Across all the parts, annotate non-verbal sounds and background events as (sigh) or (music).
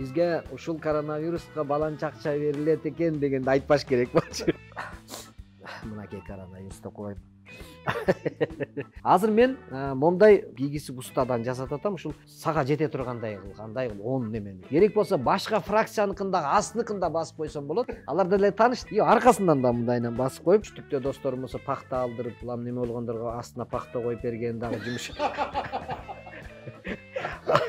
бизге ушул коронавируска баланча чакча берилет экен дегенди айтпаш керек болчу мынакей коронавирус деп коеюн азыр мен моундай кийгизип устадан жасатып атам ушул сага жете тургандай кылып кандай кылып он немени керек болсо башка фракцияныкын дагы астыныкын да басып койсом болот алар деле тааныш и аркасынан да мындайынан басып коюп түштүктө досторум болсо пахта алдырып улам неме болгондорго астына пахта коюп берген дагы жумуш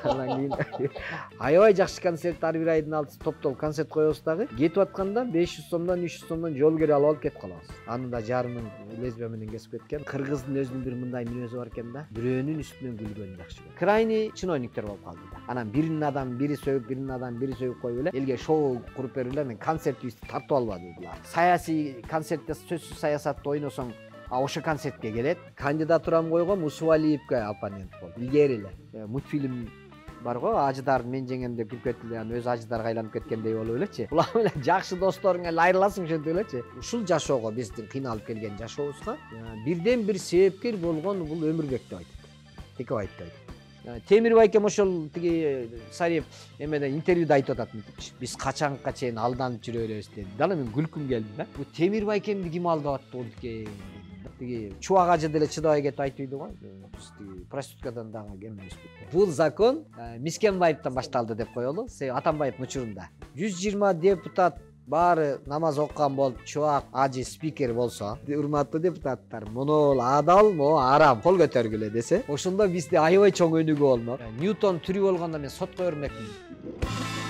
анан кийин аябай жакшы концерт ар бир айдын алтысы топтолуп концерт коебуз дагы кетип атканда беш жүз сомдон үч жүз сомдон жол кере алып алып кетип калабыз аны да жарымын лезвие менен кесип кеткен кыргыздын өзүнүн бир мындай мүнөзү бар экен да бирөөнүн үстүнөн күлгөнү жакшы көрөт крайний чиновниктер болуп калды да анан биринин адамын бири сөгүп биринин адамын бири сөгүп коюп эле элге шоу куруп берип эле мен концертибизди тартып албады булар саясий концертте сөзсүз саясатты ойносоң а ошо концертке келет койгом усувалиевке оппонент болуп илгери эле мультфильм бар го ажыдарын мен жеңем деп кирип кетти эле анан өзү ажыдарга айланып кеткендей болуп элечи улам эле жакшы досторуң эле айрыласың ошентип элечи ушул жашоого биздин кыйналып келген жашообузга бирден бир себепкер болгон бул өмүрбек деп айтат текебаев деп айтат темирбай экем ошол тиги сариев эмеде интервьюда айтып атат мынтип биз качанга чейин алданып жүрө беребиз деди да анан мен күлкүм келди да бул темирбай экемди ким алдап атты болду экен тиги чубак ажы деле чыдабай кетип айтып үйдөгөн биз тиги проституткадан дагы кем эмеспи бул закон мискенбаевден башталды деп коелу себеби атамбаевдин учурунда жүз жыйырма депутат баары намаз окуган болуп чубак ажы спикер болсо урматтуу депутаттар муну адал могу арам кол көтөргүлө десе ошондо бизде аябай чоң өнүгүү болмок ньютон тирүү болгондо мен сотко бермекмин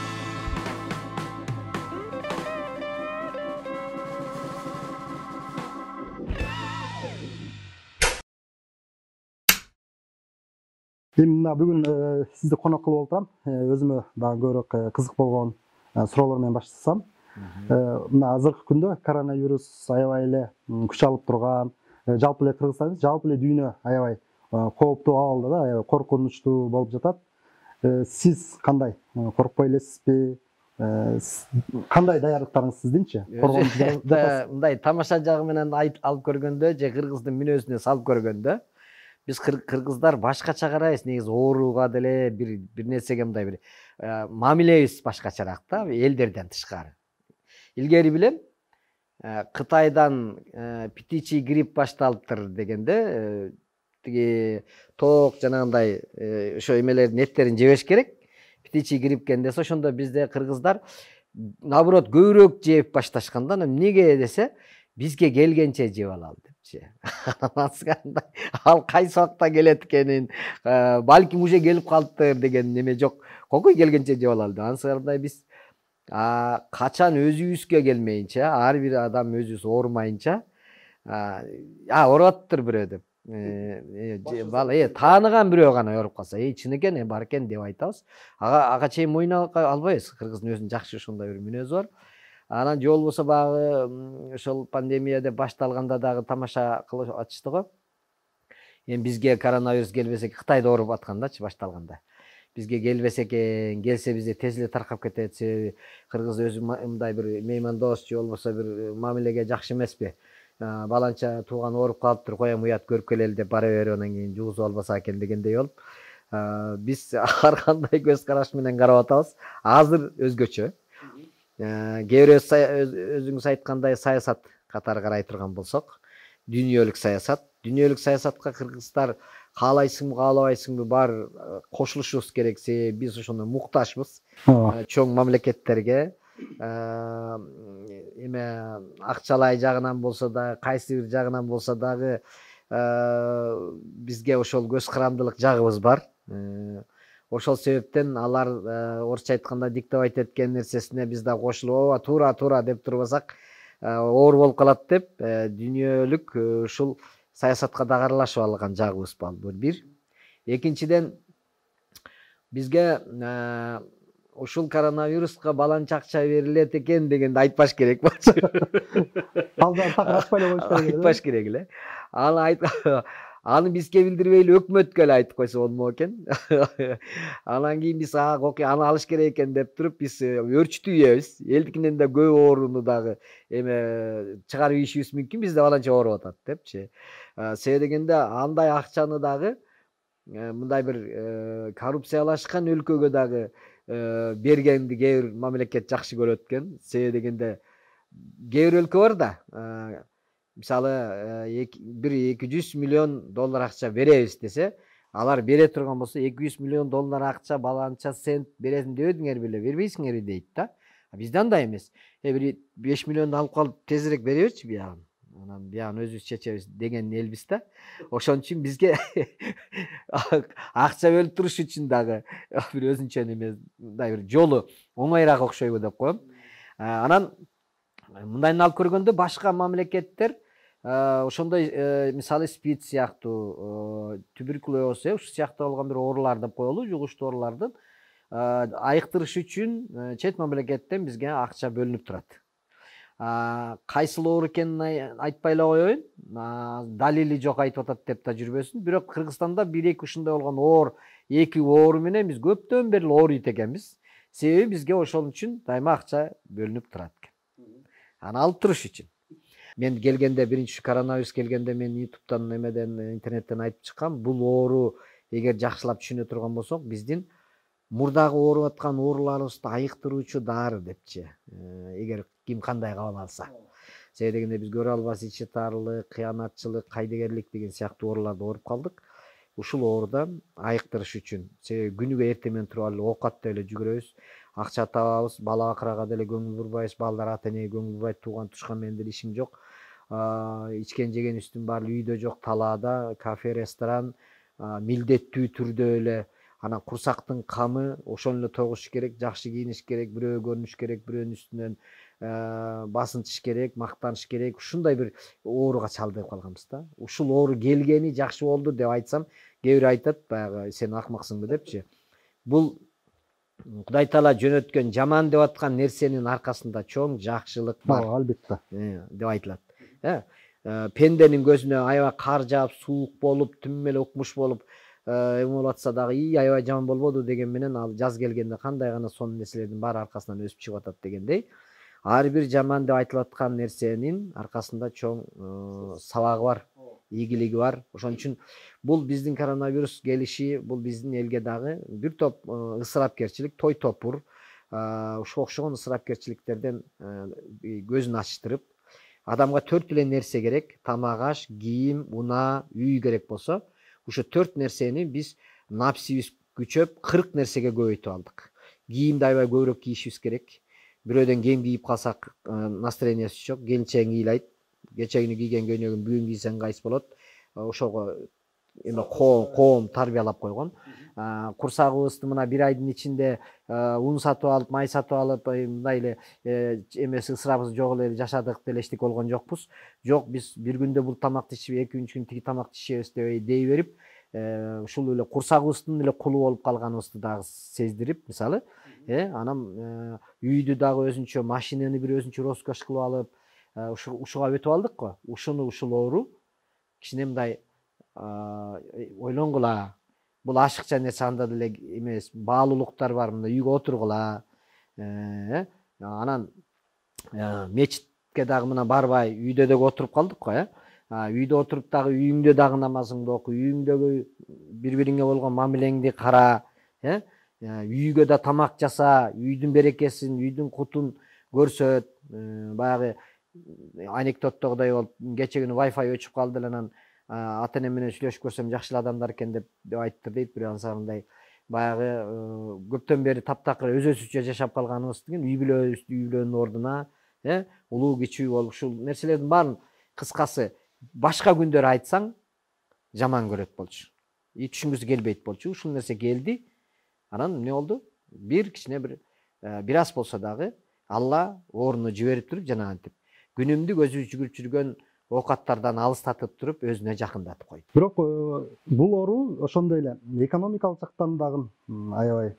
енді мына бүгін ә, сізді қонақ қылып өзүмө ә, э, өзіме дағы көрі э, қызық болған ә, сұраулармен бастасам мына азыркы күндө коронавирус аябай эле күч алып турган жалпы эле кыргызстан жалпы эле дүйнө аябай кооптуу абалда да аябай коркунучтуу болуп жатат сиз кандай коркпой элесизби кандай даярдыктарыңыз сиздинчи мындай тамаша жагы менен алып көргөндө же кыргыздын мүнөзүнө салып көргөндө биз кыргыздар башкача карайбыз негизи ооруга деле бир бир нерсеге мындай бир э, мамилебиз башкачараак да элдерден тышкары илгери билем э, кытайдан э, птичий грипп башталыптыр дегенде тиги тоок жанагындай ошо эмелердин эттерин жебеш керек птичий грипп десе ошондо бизде кыргыздар наоборот көбүрөөк жеп анан эмнеге десе бизге келгенче жеп алалы депчи кандай ал кайсы убакта келет экенин балким уже келип калыптыр деген неме жок кокуй келгенче жеп алалы деп анысыардай биз качан өзүбүзгө келмейинче ар бир адам өзүбүз оорумайынча а ооруп атыптыр бирөө деп бала тааныган бирөө гана ооруп калса эй чын экен бар экен деп айтабыз ага ага чейин моюна албайбыз кыргыздын өзүнүн жакшы ушундай бир мүнөзү бар анан же болбосо баягы ошол пандемия деп башталганда дагы тамаша кылып атышты го эми бизге коронавирус келбесе эк кытайда ооруп аткандачы башталганда бизге келбесе экен келсе бизде тез эле таркап кетет себеби кыргыз өзү мындай бир меймандос же болбосо бир мамилеге жакшы эмеспи баланча тууган ооруп калыптыр кой эми уят көрүп келели деп бара берип анан кийин жугузуп албасак экен дегендей болуп биз (laughs) ар кандай көз караш менен карап атабыз азыр өзгөчө кейбіреуі ә, өзіңіз айтқандай саясат қатар қарай тұрған болсақ дүниелік саясат дүниелік саясатқа қырғыздар қалайсың каалабайсыңбы бар қосылушыбыз керек себебі біз ошону муктажбыз ә, чоң мамлекеттерге эме ә, акчалай жагынан болсо дагы кайсы бир жагынан болсо дагы бизге ошол көз карандылык жагыбыз бар ошол себептен алар э, орусча айтканда диктовать эткен нерсесине биз да кошулуп ооба туура туура деп турбасак э, оор болуп калат деп э, дүйнөлүк ушул саясатка дагы аралашып алган жагыбыз бар бул бир экинчиден бизге ушул коронавируска балан акча берилет экен дегенди айтпаш керек болчу ал такыр ачпай эле (laughs) коюш керек айтпаш керек эле ал (laughs) аны бизге билдирбей эле өкмөткө эле айтып койсо болмок экен (laughs) анан кийин биз а ага аны алыш керек экен деп туруп биз өөрчүтүп э, ийебиз элдикинен да көп ооруну дагы эме чыгарып ийишибиз мүмкүн бизде баланча ооруп атат депчи себеби дегенде андай акчаны дагы э, мындай бир э, коррупциялашкан өлкөгө дагы бергенди кээ бир мамлекет жакшы көрөт экен себеби дегенде кээ бир өлкө бар да мисалы э, бир эки жүз миллион доллар акча беребиз десе алар бере турган болсо эки жүз миллион доллар акча баланча цент бересиң дебедиңер беле бербейсиңерби дейт да бизде андай эмес э бир беш миллионду алып калып тезирээк бере берчи биягын анан биягын өзүбүз чечебиз деген элбиз (laughs) да ошон үчүн бизге акча бөлүп туруш үчүн дагы бир өзүнчө неме мындай бир жолу оңоюраак окшойбу деп коем анан мындайын алып көргөндө башка мамлекеттер э, ошондой э, мисалы спид сыяктуу туберкулез э, э ушул сыяктуу болгон бир оорулар деп коелу жугуштуу оорулардын айыктырыш үчүн чет мамлекеттен бизге акча бөлүнүп турат кайсыл оору экенин айтпай эле коеюн далили жок айтып атат деп да жүрбөсүн бирок кыргызстанда бир эки ушундай болгон оор эки оору менен биз көптөн бери ооруйт экенбиз себеби бизге ошон үчүн дайыма акча бөлүнүп турат экен аны алып туруш үчүн мен келгенде биринчи коронавирус келгенде мен ютубтан немеден интернеттен айтып чыккам бул оору эгер жакшылап түшүнө турган болсок биздин мурдагы ооруп аткан ооруларыбызды айыктыруучу дары депчи эгер ким кандай кабыл алса себеби дегенде биз көрө албас ичи тарылык кыянатчылык кайдыгерлик деген сыяктуу ооруларды ооруп калдык ушул оорудан айыктырыш үчүн себеби күнүгө эртең менен туруп эле деп эле жүгүрөбүз акча табабыз балага карага деле көңүл бурбайбыз балдар ата энеге көңүл бурбайт тууган тушкан менен деле ишим жок ичкен жегенибиздин баары үйдө жок талаада кафе ресторан милдеттүү түрдө эле анан курсактын камы ошону эле тогуш керек жакшы кийиниш керек бирөөгө көрүнүш керек бирөөнүн үстүнөн басынтыш керек мактаныш керек ушундай бир ооруга чалдыгып калганбыз да ушул оору келгени жакшы болду деп айтсам кээ бирөө айтат баягы сен акмаксыңбы депчи бул кудай таала жөнөткөн жаман деп аткан нерсенин аркасында чоң жакшылык бар албетте деп айтылат пенденин көзүнө аябай кар жаап суук болуп тим эле укмуш болуп эме болуп атса дагы ии аябай жаман болбоду деген менен ал жаз келгенде кандай гана сонун нерселердин баары аркасынан өсүп чыгып атат дегендей ар бир жаман деп айтылып аткан нерсенин аркасында чоң э, сабагы бар ийгилиги бар ошон үчүн бул биздин коронавирус келиши бул биздин элге дагы бир топ э, ысырапкерчилик той топур ушуга э, окшогон ысырапкерчиликтерден көзүн ачтырып адамга төрт эле нерсе керек тамак аш кийим унаа үй керек болсо ушу төрт нерсени биз напсибиз күчөп кырк нерсеге көбөйтүп алдык кийимди аябай көбүрөөк кийишибиз керек бирөөдөн кем кийип калсак ә, жок жоқ ыйлайт кече күнү кийген көйнөгүн бүгүн кийсең кисең болот ошого эме коом тарбиялап койгон курсагыбызды мына бир айдын ичинде ун сатып алып май сатып алып мындай эле эмеси ысырабыбыз жок эле жашадык деле эчтеке болгон жокпуз жок биз бир күндө бул тамакты ичип эки үч күн тиги тамакты ичебиз деп дей берип ушул эле курсагыбыздын эле кулу болуп калганыбызды дагы сездирип мисалы э анан үйдү дагы өзүнчө машинени бир өзүнчө роскошь кылып алып ушуга өтүп алдык го ушуну ушул оору кичине мындай ойлонгула бул ашыкча нерсе анда деле эмес баалуулуктар бар мындай үйгө отургула анан мечитке дагы мына барбай үйдө дагы отуруп калдык го э үйдө отуруп дагы үйүңдө дагы намазыңды окуй үйүңдөгү бири бириңе болгон мамилеңди кара э үйге да тамақ жаса үйдің берекесін үйдің құтын көрсөт баягы анекдоттогудай болуп кече күнү wi өчүп калды эле анан ата энем менен сүйлөшүп көрсөм жакшы эле адамдар экен деп деп айтты дейт бир мындай баягы көптөн бери таптакыр өзөбүзчө жашап калганыбыз деген үй бүлөбүз үй бүлөнүн ордуна э улуу кичүү болуп ушул нерселердин баарын кыскасы башка күндөрү айтсаң жаман көрөт болчу и түшүнгүсү келбейт болчу ушул нерсе келди анан эмне болду бир кичине бир бир аз болсо дагы алла ооруну жиберип туруп жана антип күнүмдүк өзү жүгүрүп жүргөн оокаттардан алыстатып туруп өзүнө жакындатып койду бирок бул оору ошондой эле экономикалык жактан дагы аябай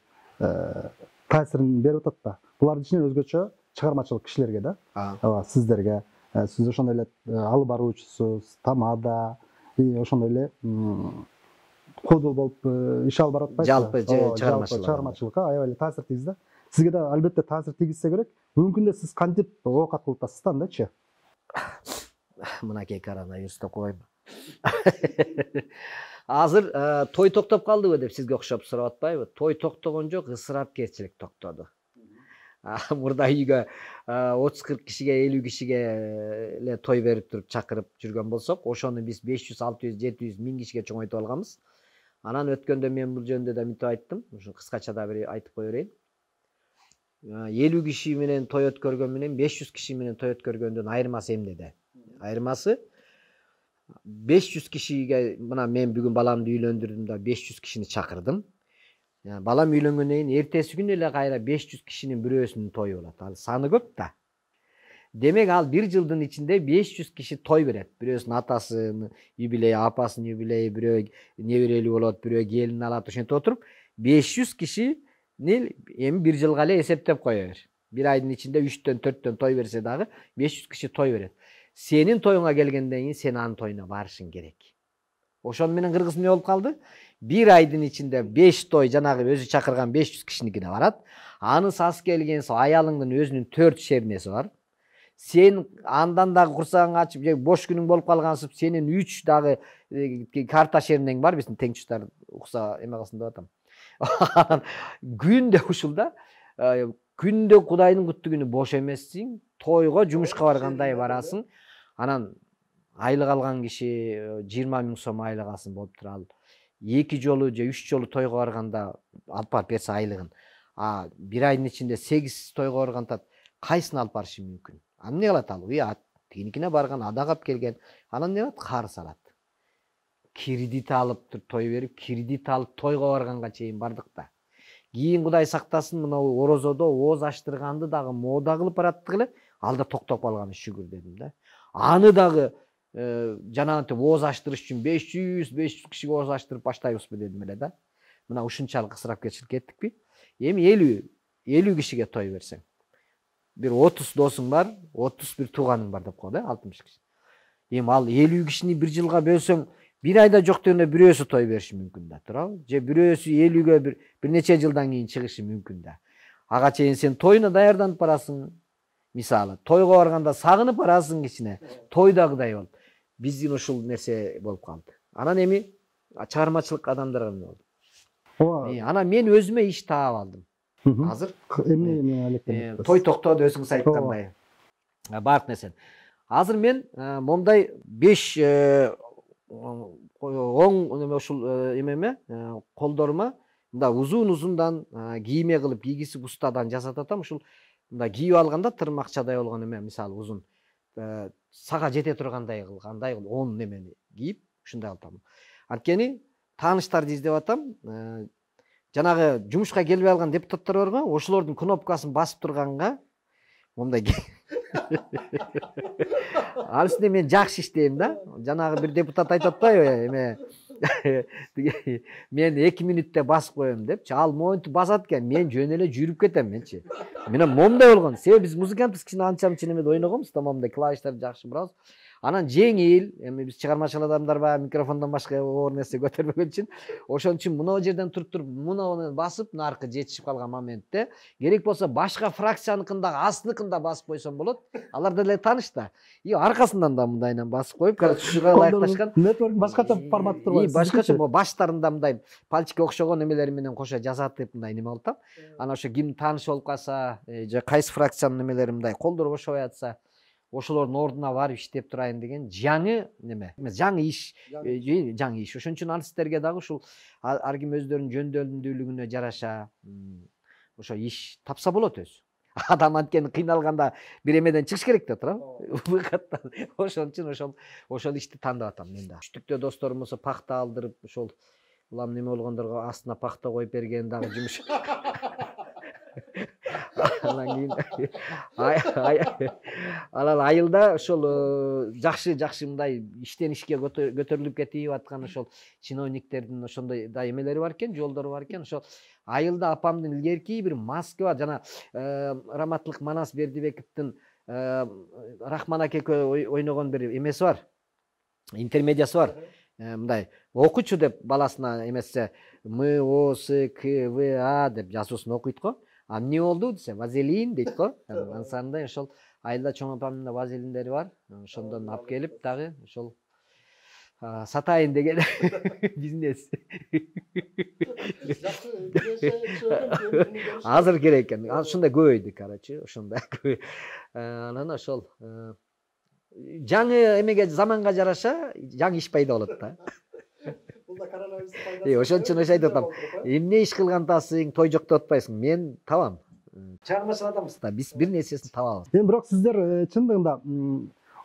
таасирин берип атат да булардын ичинен өзгөчө чыгармачылык кишилерге да ооба сиздерге сиз ошондой эле алып баруучусуз тамада и ошондой эле қодол болуп э, иш алып барып атпайсызбы жалпы шығармашылық чыгармачылыкка аябай таасир тийгизди да сизге (sighs) да албетте таасир тийгизсе керек бүгүнкүндө сиз кантип оокат кылып атасыз да андайчы мынакей деп коюп азыр той токтоп калдыбы деп сизге окшоп сурап атпайбы той токтогон жок ысырапкерчилик токтоду мурда үйгө отуз кырк кишиге элүү кишиге эле той берип туруп чакырып жүргөн болсок ошону биз беш жүз алты жүз жети жүз миң кишиге чоңойтуп алганбыз анан өткөндө мен бул жөнүндө да мынтип айттым ушу кыскача да бир айтып кое берейин элүү киши менен той өткөргөн менен беш жүз киши менен той өткөргөндүн айырмасы эмнеде айырмасы беш жүз кишиге мына мен бүгүн баламды үйлөндүрдүм да беш жүз кишини чакырдым балам үйлөнгөндөн кийин эртеси күнү эле кайра беш жүз кишинин бирөөсүнүн тою болот ал саны көп да Demek al bir yıldın içinde 500 kişi toy biret. Birösün atasını юбилей, апасынын юбилейи, бирөө неберелүү болот, бирөө келин алат, ошентип отуруп беш жүз кишини эми бир жылга эле эсептеп кое бер. Бир айдын ичинде үчтөн төрттөн той берсе дагы беш жүз киши той берет. Сенин тоюңа келгенден кийин сен анын тоюна барышың керек. ошону менен кыргыз эмне болуп калды бир айдын ичинде беш той жанагы өзү чакырган беш жүз кишиникине барат анысы аз келген аялыңдын өзүнүн төрт шернеси бар сен андан дагы курсагың ачып же бош күнүң болуп калгансып сенин үч дагы э, карта шеринең бар биздин теңчутар укса эме кылсын деп атам анан (laughs) күндө ушул да э, күндө кудайдын куттуу күнү бош эмессиң тойго жумушка баргандай барасың анан айлык алган киши э, жыйырма миң сом айлык алсын болуп ал эки жолу же үч жолу тойго барганда алып барып берсе айлыгын а бир айдын ичинде сегиз тойго барганда кайсыны алып барышы мүмкүн анан эмне кылат ал уят тигиникине барган ада келген анан эмне кылат карыз алат кредит алып туруп той берип кредит алып тойго барганга чейин бардык да кийин кудай сактасын мынау орозодо ооз ачтырганды дагы мода кылып баратты эле ал да токтоп калганы шүгүр дедим да аны дагы жанагынтип ооз ачтырыш үчүн беш жүз беш жүз кишиге ооз ачтырып баштайбызбы дедим эле да мына ушунчалык ысырапкерчилик кеттикпи эми элүү элүү кишиге той берсең бір отыз досың бар отыз бір туғаның бар деп қояды э алтымыш кісі эми ал элүү кишини бир жылга бөлсөң бир айда жок дегенде бирөөсү той бериши мүмкүн да туурабы же бирөөсү элүүгө бир бир нече жылдан кийин чыгышы мүмкүн да ага чейин сен тоюна даярданып барасың мисалы тойго барганда сагынып барасың кичине тойдагыдай болуп биздин ушул нерсе болуп калды анан эми чыгармачылык адамдарга эмне болду ооба анан мен өзүмө иш таап алдым азыр эмне той токтоду өзүңүз айткандай баардык ә, нерсени азыр мен ә, моундай беш ә, оң ушул эмеме колдорума мындай узун узундан кийме кылып кийгиси устадан жасатып атам ушул мындай кийип алганда тырмакчадай болгон эме мисалы узун сага жете тургандай кылгандай кылып он немени кийип ушундай кылып атам анткени тааныштарды издеп атам жанагы жумушка келбей калган депутаттар бар го ошолордун кнопкасын басып турганга мындай (laughs) ал үстүнө мен жакшы иштейм да жанагы бир депутат айтып атпайбы эме мен эки (laughs) мүнөттө басып коем депчи ал моинтип басат экен мен жөн эле жүрүп кетем менчи мен момундай болгон себеби биз музыкантпыз кичине анча мынча немеде ойногонбуз да момундай клавиштарды жакшы бурабыз анан жеңил эми биз чыгармачыл адамдар баягы микрофондон башка оор нерсе көтөрбөгөн үчүн ошон үчүн мына жерден туруп туруп муну басып наркы жетишип калган моментте керек болсо башка фракциянын дагы астыныкын да басып койсом болот алар деле тааныш да и аркасынан да мындайынан басып коюп короче ушуга ылайыкташкан башкача формат турбайбы и башкача баштарында мындай пальчикке окшогон немелери менен кошо жасатып мындай неме кылып атам анан ошо ким тааныш болуп калса же кайсы фракциянын немелери мындай колдор бошобой атса ошолордун ордуна барып иштеп турайын деген жаңы неме жаңы иш жаңы иш ошон үчүн ал артисттерге дагы ушул ар ким өздөрүнүн жөндөмдүүлүгүнө жараша ошо иш тапса болот өзү адам анткени кыйналганда бир эмеден чыгыш керек деп туурабы выходтон ошон үчүн ошол ошол ишти тандап атам мен дагы түштүктө досторум болсо пахта алдырып ошол улам неме болгондорго астына пахта коюп берген дагы жумуш анан кийин анан айылда ошол э, жакшы жакшы мындай иштен ишке көтөрүлүп кетип аткан ошол чиновниктердин ошондой да эмелери бар экен жолдору бар экен ошол айылда апамдын илгерки бир москва жана э, раматылык манас бердибековдун э, рахман аке экөө ойногон бир эмеси бар интермедиясы бар мындай окучу деп баласына эметсе м о с к в а деп жазуусун окуйт го А эмне болду десе вазелин дейт го анан ошол айылда чоң апамдын да вазелиндери бар ошондон алып келип дагы ошол сатайын деген бизнес азыр керек экен ушундай көбөйдү короче ушундай анан ошол жаңы эмеге заманга жараша жаңы иш пайда болот да бұл да коронавирустың ошо айтып атам эмне иш кылган атасың той жок атпайсың мен табам чыгармачыл адамбыз да биз бир нерсесин табабыз эми бирок сиздер чындыгында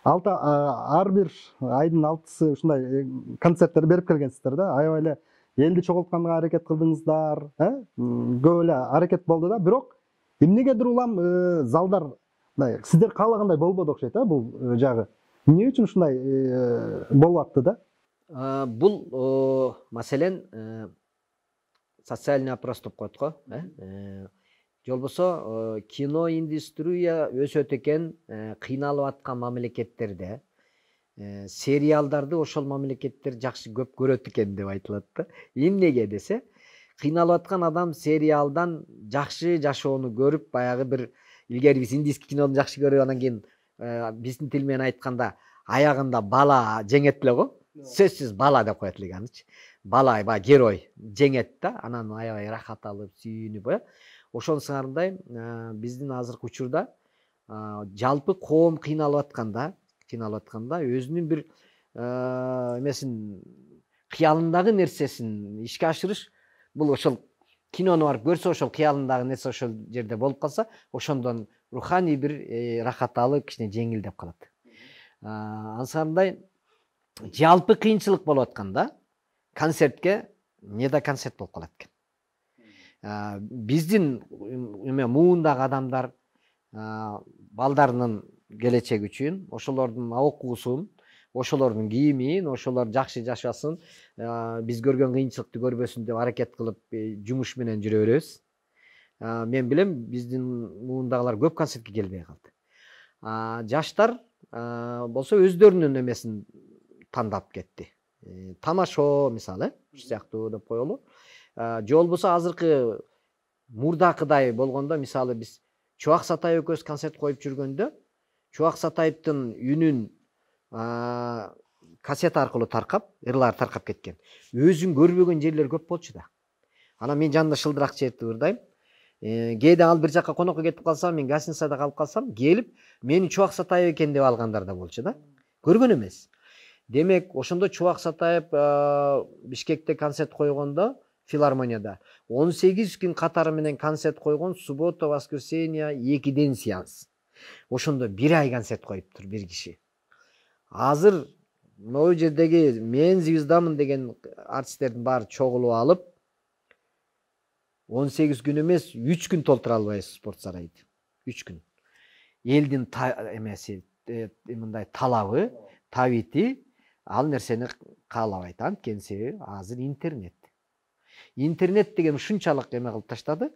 алты ар бир айдын алтысы ушундай концерттер берип келгенсиздер да аябай эле элди чогултканга аракет кылдыңыздар э көп эле аракет болду да бирок эмнегедир улам залдар мындай сиздер каалагандай болбоду окшойт а бул жагы эмне үчүн ушундай болуп атты да бул маселен э, социальный опрос деп коет го э, э же болбосо киноиндустрия өсөт экен э, кыйналып аткан мамлекеттерде сериалдарды ошол мамлекеттер жакшы көп көрөт экен деп айтылат да эмнеге десе кыйналып аткан адам сериалдан жакшы жашоону көрүп баягы бир илгери биз индийский кинону жакшы көрүп анан кийин биздин тил менен айтканда аягында бала жеңет эле го сөзсіз бала деп коет анычы бала баягы герой жеңет да анан аябай рахат алып сүйүнүп э ә. ошонун сыңарындай ә, биздин азыркы учурда ә, жалпы коом кыйналып атканда кыйналып атканда өзүнүн бир эмесин кыялындагы нерсесин ишке ашырыш бул ошол кинону барып көрсө ошол кыялындагы нерсе ошол жерде болуп калса ошондон руханий бир рахат алып кичине жеңилдеп калат анысыңарындай жалпы қиыншылық болып жатқанда концертке не да концерт болып қалады екен э, биздин эме муундагы адамдар ә, э, балдарынын келечеги үчүн ошолордун окуусун ошолордун кийимин ошолор жакшы жашасын ә, э, биз көргөн кыйынчылыкты көрбөсүн деп аракет кылып жумуш менен жүрө беребиз мен билем биздин муундагылар көп концертке келбей калды жаштар болсо өздөрүнүн эмесин тандап кетти э, тамашо мисалы ушу сыяктуу деп коелу же болбосо азыркы мурдакыдай болгондо мисалы биз чубак сатаев экөөбүз концерт коюп жүргөндө чубак сатаевдин үнүн э, кассета аркылуу таркап ырлар таркап кеткен өзүн көрбөгөн жерлер көп болчу да анан мен жанында шылдырак чертип ырдайм э, кээде ал бир жака конокко кетип калса мен гостиницада калып калсам келип мени чубак сатаев экен деп алгандар да болчу да көргөн эмес демек ошондо чубак сатаев бишкекте концерт койгондо филармонияда 18 сегиз күн катары менен концерт койгон суббота воскресенье экиден сеанс ошондо бир ай концерт коюптур бир киши азыр могу жердеги мен звездамын деген артисттердин баары чогулуп алып 18 сегиз күн эмес үч күн толтура албайбыз спорт сарайды үч күн элдин эмеси э, мындай талабы табити ал нерсени каалабайт анткени себеби азыр интернет интернет деген ушунчалык эме кылып таштады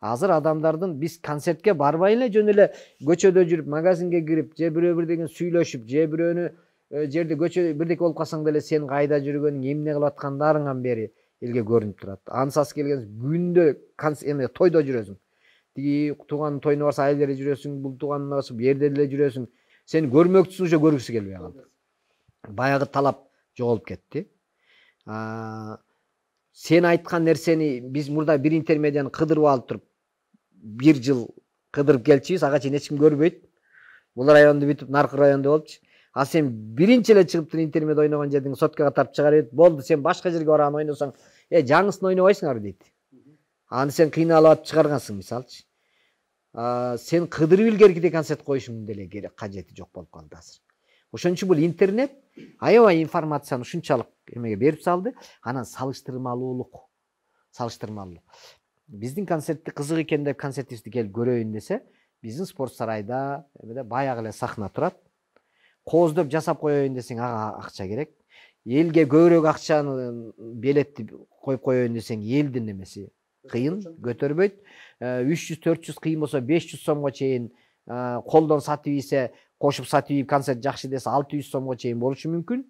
азыр адамдардын биз концертке барбай эле жөн эле көчөдө жүрүп магазинге кирип же бирөө бирдеңе сүйлөшүп же бирөөнү э, жерде көчө бирдеке болуп калсаң деле сен кайда жүргөнүң эмне кылып аткандарыңан бери элге көрүнүп турат ансасы келген күндө эме тойдо жүрөсүң тиги тууганын тоюна барса ал жерде жүрөсүң бул тууганына барса бул жерде деле жүрөсүң сени көрмөкчүсүң уже көргүсү келбей калды баяғы талап жоғалып кетті ә, сен айтқан нәрсені біз мурда бир интермедияны кыдырып алып туруп бир жыл кыдырып келчүбүз ага чейин эч ким көрбөйт бул районду бүтүп наркы райондо болупчу а сен биринчи эле чыгып туруп интермед ойногон жердин соткага тартып чыгарып берет болду сен башка жерге аны ойносоң э жаңысын ойнобойсуңарбы дейт аны сен кыйналып атып чыгаргансың мисалычы сен кыдырып илгеркидей концерт коюшуңдун деле керек кажети жок болуп калды азыр ошон үчүн бул интернет аябай информацияны ушунчалык эмеге берип салды анан салыштырмалуулук салыштырмалуулу биздин концертти кызык экен деп концертибизди келип көрөйүн десе биздин спорт сарайда баягы эле сахна турат кооздоп жасап коеюн десең ага акча керек элге көбүрөөк акчаны билетти коюп коеюн десең элдин эмеси кыйын көтөрбөйт э, үч жүз төрт жүз кыйын болсо беш жүз сомго чейин э, колдон сатып ийсе кошуп сатып ийип концерт жакшы десе алты жүз сомго чейин болушу мүмкүн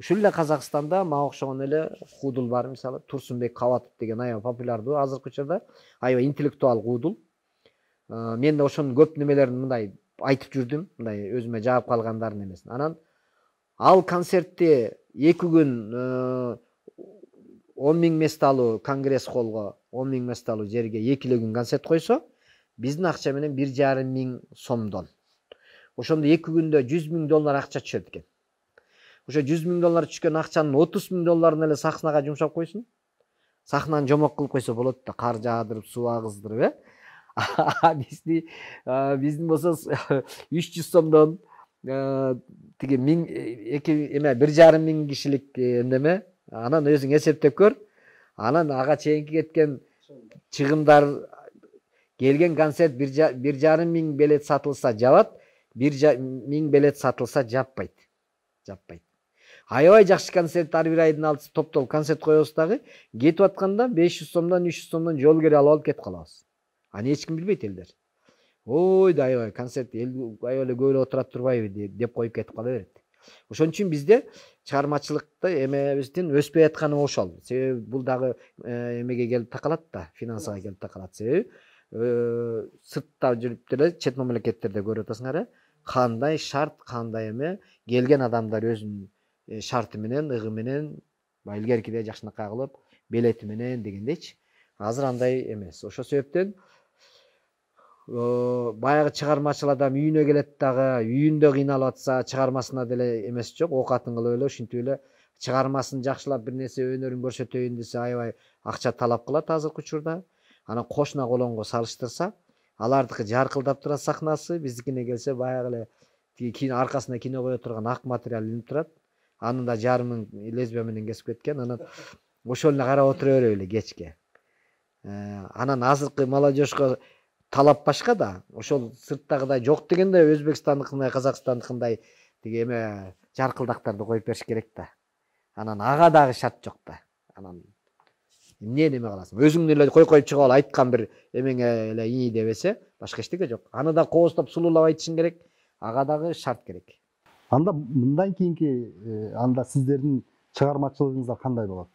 ушул эле казакстанда мага окшогон эле куудул бар мисалы турсунбек кабатов деген аябай популярдуу азыркы учурда аябай интеллектуал куудул мен да ошонун көп немелерин мындай айтып жүрдүм мындай өзүмө жагып калгандарын эмесин анан ал концертти эки күн он миң месталуу конгресс холго он миң месталуу жерге эки эле күн концерт койсо биздин акча менен бир жарым миң сомдон ошондо эки күндө жүз миң доллар акча түшөт экен ошо жүз миң доллар түшкөн акчанын отуз миң долларын эле сахнага жумшап койсун сахнаны жомок кылып койсо болот да кар жаадырып суу агыздырып э (laughs) а бизди биздин болсо (laughs) үч жүз сомдон э, тиги миң эки эме бир жарым миң кишилик э, эмнеме анан өзүң эсептеп көр анан ага чейинки кеткен чыгымдар э, келген концерт бир жарым миң билет сатылса жабат бир миң билет сатылса жаппайт жаппайт аябай жакшы концерт ар бир айдын алтысы топтолуп концерт коебуз дагы кетип атканда беш жүз сомдон үч жүз сомдон жол кире алып алып кетип калабыз аны эч ким билбейт элдер ой да аябай концерт эл аябай эле көп эле отурат турбайбы деп коюп кетип кала берет ошон үчүн бизде чыгармачылыкты эмебиздин өспөй атканы ошол себеби бул дагы эмеге келип такалат да финансага келип такалат себеби сыртта жүрүп деле чет мамлекеттерде көрүп атасыңар э қандай шарт қандай эме келген адамдар өзүнүн шарты менен ыгы менен баягы илгеркидей жакшынакай кылып билети менен дегендейчи азыр андай эмес ошол себептен баягы чыгармачыл адам үйүнө келет дагы үйүндө кыйналып атса чыгармасына деле эмеси жок оокатын кылып эле ушинтип эле чыгармасын жакшылап бир нерсе өнөрүн көрсөтөйүн десе аябай акча талап кылат азыркы учурда анан кошуна колоңго салыштырса алардыкы жаркылдап турат сахнасы биздикине келсе баягы эле тиги кийин аркасына кино кое турган ак материал илинип турат анын да жарымын лезвие менен кесип кеткен ә, анан ошол эле карап отура кешке эле кечке анан азыркы молодежко талап башка да ошол сырттагыдай жок дегенде өзбекстандыкындай казакстандыкындай тиги эме жаркылдактарды коюп бериш керек да анан ага дагы шарт жок да анан эмне неме кыласың өзүңдү эле кой коюп чыгып алып айткан бир эмеңе эле ии дебесе башка эчтеке жок аны да кооздоп сулуулап айтышың керек ага дагы шарт керек анда мындан кийинки э, анда сиздердин чыгармачылыгыңыздар кандай болот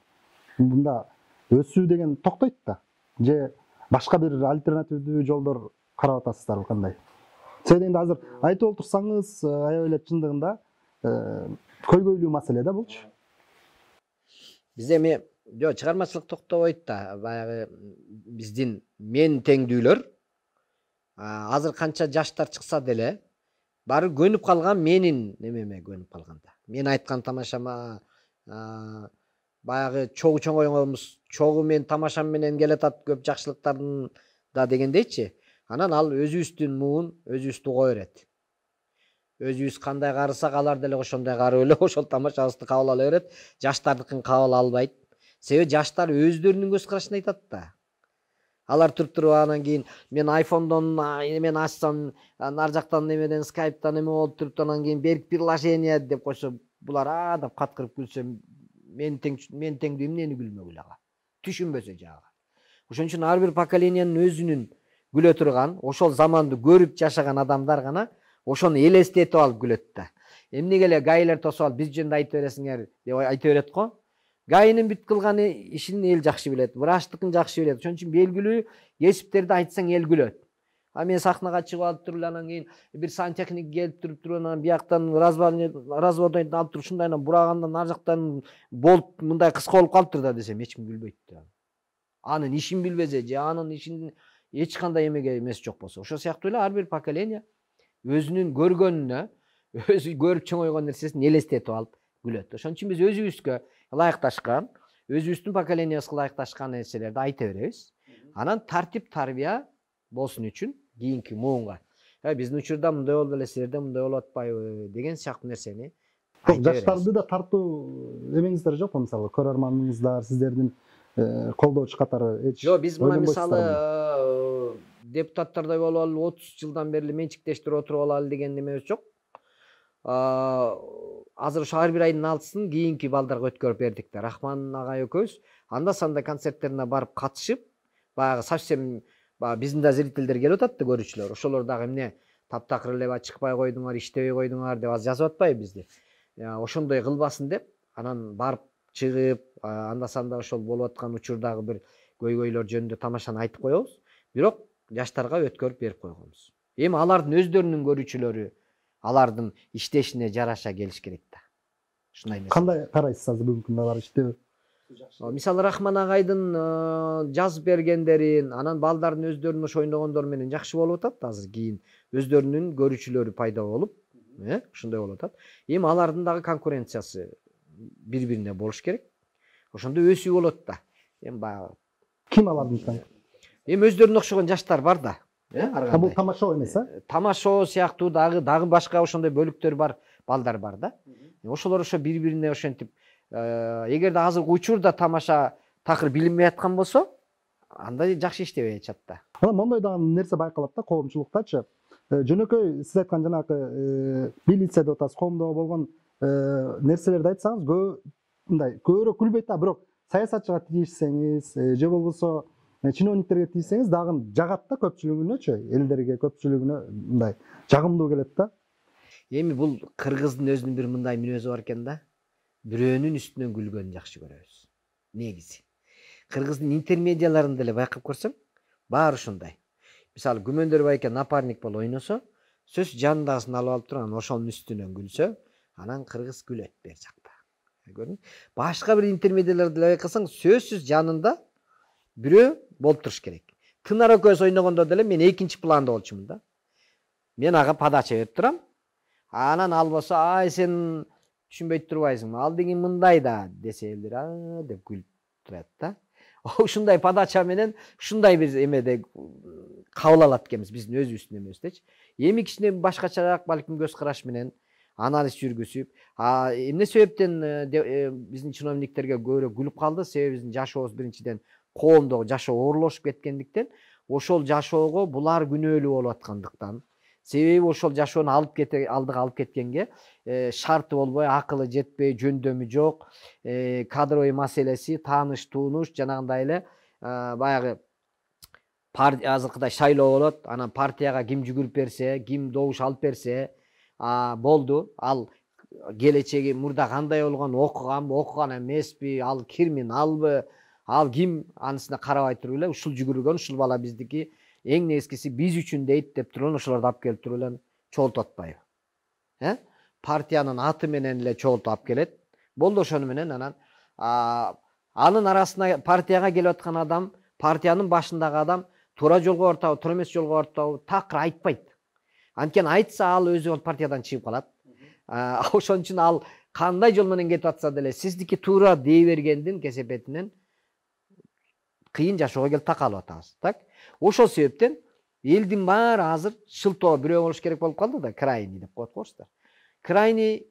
мында өсүү деген токтойт да же башка бир альтернативдүү жолдор карап атасыздарбы кандай себеби энди азыр айтып отурсаңыз э, аябай эле чындыгында э, көйгөйлүү маселе да булчу бизде эми жок чыгармачылык токтобойт да баягы биздин мен теңдүүлөр азыр канча жаштар чыкса деле баары көнүп калган менин немеме көнүп калган да мен айткан тамашама баягы чогуу чоңойгонбуз чогуу мен тамашам менен келатат көп жакшылыктардын да дегендейчи анан ал өзүбүздүн муун өзүбүздү уга берет өзүбүз кандай карысак алар деле ошондой карып эле ошол тамашабызды кабыл ала берет жаштардыкын кабыл албайт себеби жаштар өздерінің көз карашын айтат да алар тұрып тұрып анан кейін мен айфондон немени ачсам ар жақтан немеден скайптан неме болып тұрып анан кейін берік приложение деп койсо бұлар а деп каткырып күлсе мен тең мени теңдүү эмнени күлмөгүлө ага түшүнбөсө жагы ошон үчүн ар бир поколениянын өзүнүн күлө турган ошол заманды көрүп жашаган адамдар гана ошону элестетип алып күлөт да эмнеге эле гаилер тосуп алып биз жөнүндө айта бересиңер деп айта берет го гаинин бүт кылган ишин эл жакшы билет врачтыкын жакшы билет ошон үчүн белгилүү кесиптерди айтсаң эл күлөт а мен сахнага чыгып алып туруп эле анан кийин бир сантехник келип туруп туруп анан бияктан разводной алып туруп ушундай анан бурагандан ар жактан болт мындай кыска болуп калыптыр да десем эч ким күлбөйт да анын ишин билбесе же анын ишин эч кандай эмеге эмеси жок болсо ошол сыяктуу эле ар бир поколение өзүнүн көргөнүнө өзү көрүп чоңойгон нерсесин элестетип алып күлөт ошон үчүн биз өзүбүзгө ылайыкташкан өзүбүздүн поколениябызга ылайыкташкан нерселерди айта беребиз анан тартип тарбия болсун үчүн кийинки муунга биздин учурда мындай болду эле силерде мындай болуп атпайбы деген сыяктуу нерсени жаштарды да тартуу эмеңиздер жокпу мисалы көрөрманыңыздар сиздердин колдоочу катары эч жок биз мына мисалы депутаттардай болуп алып отуз жылдан бери эле менчиктештирип отуруп алалы деген немебиз жок Э, азыр шаар бир айдын алтысын кийинки балдарга өткөрүп бердик да рахман агай экөөбүз анда санда концерттерине барып катышып баягы совсем баягы биздин да зрительдер келип атат да көрүүчүлөр ошолор дагы эмне таптакыр эле баягы чыкпай койдуңар иштебей койдуңар деп азыр жазып атпайбы бизди э, ошондой кылбасын деп анан барып чыгып анда санда ошол болуп аткан учурдагы бир көйгөйлөр жөнүндө тамашаны айтып коебуз бирок жаштарга өткөрүп берип койгонбуз эми алардын өздөрүнүн көрүүчүлөрү алардын иштешине жараша келиш керек да ушундай эмес кандай карайсыз азыр бүгүнкү күндө алар иштөө мисалы рахман агайдын э, жазып бергендерин анан балдардын өздөрүнүн ошо ойногондору менен жакшы болуп атат азыр кийин өздөрүнүн көрүүчүлөрү пайда болуп э ушундай болуп атат эми алардын дагы конкуренциясы бири бирине болуш керек ошондо өсүү болот да эми баягы ким алардын эми өздөрүнө окшогон жаштар бар да иә э, әрқандай бұл тамаша шоу емес а э, шоу сияқты дагы дагы башка ошондой бөлүктөр бар балдар бар да ошолор ошо бири бирине ошентип эгерде азыркы учурда тамаша такыр билинбей аткан болсо анда жакшы иштебей атышат да анан мондай да нерсе байкалат да коомчулуктачы э, жөнөкөй сиз айткан жанагы милиция деп атасыз коомдо болгон нерселерди айтсаңыз көп мындай көбүрөөк күлбөйт да бирок саясатчыга тийишсеңиз же болбосо чиновниктерге тийсеңиз дагы жагат да көпчүлүгүнөчү элдерге көпчүлүгүнө мындай жагымдуу келет да эми бул кыргыздын өзүнүн бир мындай мүнөзү бар экен да бирөөнүн үстүнөн күлгөнү жакшы көрөбүз негизи кыргыздын интермедияларын деле байкап көрсөң баары ушундай мисалы күмөндөр экен напарник болуп ойносо сөзсүз жанындагысын алып алып туруп анан ошонун үстүнөн күлсө анан кыргыз күлөт бери жакта көрдүңбү башка бир интермедияларды эле байкасаң сөзсүз жанында бирөө bo'lib turishi kerak тынырақ көз ойногондо деле мен экинчи планда болчумун да мен ага подача берип турам анан ал болсо ай сен түшүнбөй турбайсың ал деген мындай да десе элдер деп күлүп турат да ушундай подача менен ушундай биз эмеде кабыл алат экенбиз биздин өзүбүздүн эмебиздечи эми кичине башкачараак балким көз караш менен анализ жүргүзүп эмне себептен биздин чиновниктерге көбүрөөк күлүп калды себеби биздин жашообуз биринчиден коомдогу жашоо оорлошуп кеткендиктен ошол жашоого булар күнөөлүү болуп аткандыктан себеби ошол жашоону алып кете алдыга алып кеткенге э, шарты болбой акылы жетпей жөндөмү жок э, кадровый маселеси тааныш тууныш жанагындай эле э, баягы азыркыдай шайлоо болот анан партияга ким жүгүрүп берсе ким добуш алып берсе болду ал келечеги мурда кандай болгон окуганбы окуган эмеспи ал криминалбы ал ким анысына карабай туруп эле ушул жүгүргөн ушул бала биздики эң негизгиси биз үчүн дейт деп туруп эле ошолорду алып келип туруп эле чогултуп атпайбы э партиянын аты менен эле чогултуп алып келет болду ошону менен анан анын арасына партияга келип аткан адам партиянын башындагы адам туура жолго баратабы туура эмес жолго бартабы такыр айтпайт анткени айтса ал өзү партиядан чыгып калат (laughs) ошон үчүн ал кандай жол менен кетип атса деле сиздики туура дей бергендин кесепетинен кыйын жашоого келип такалып атабыз так ошол себептен элдин баары азыр шылтоо бирөө болуш керек болуп калды да крайний деп коет го орустар крайний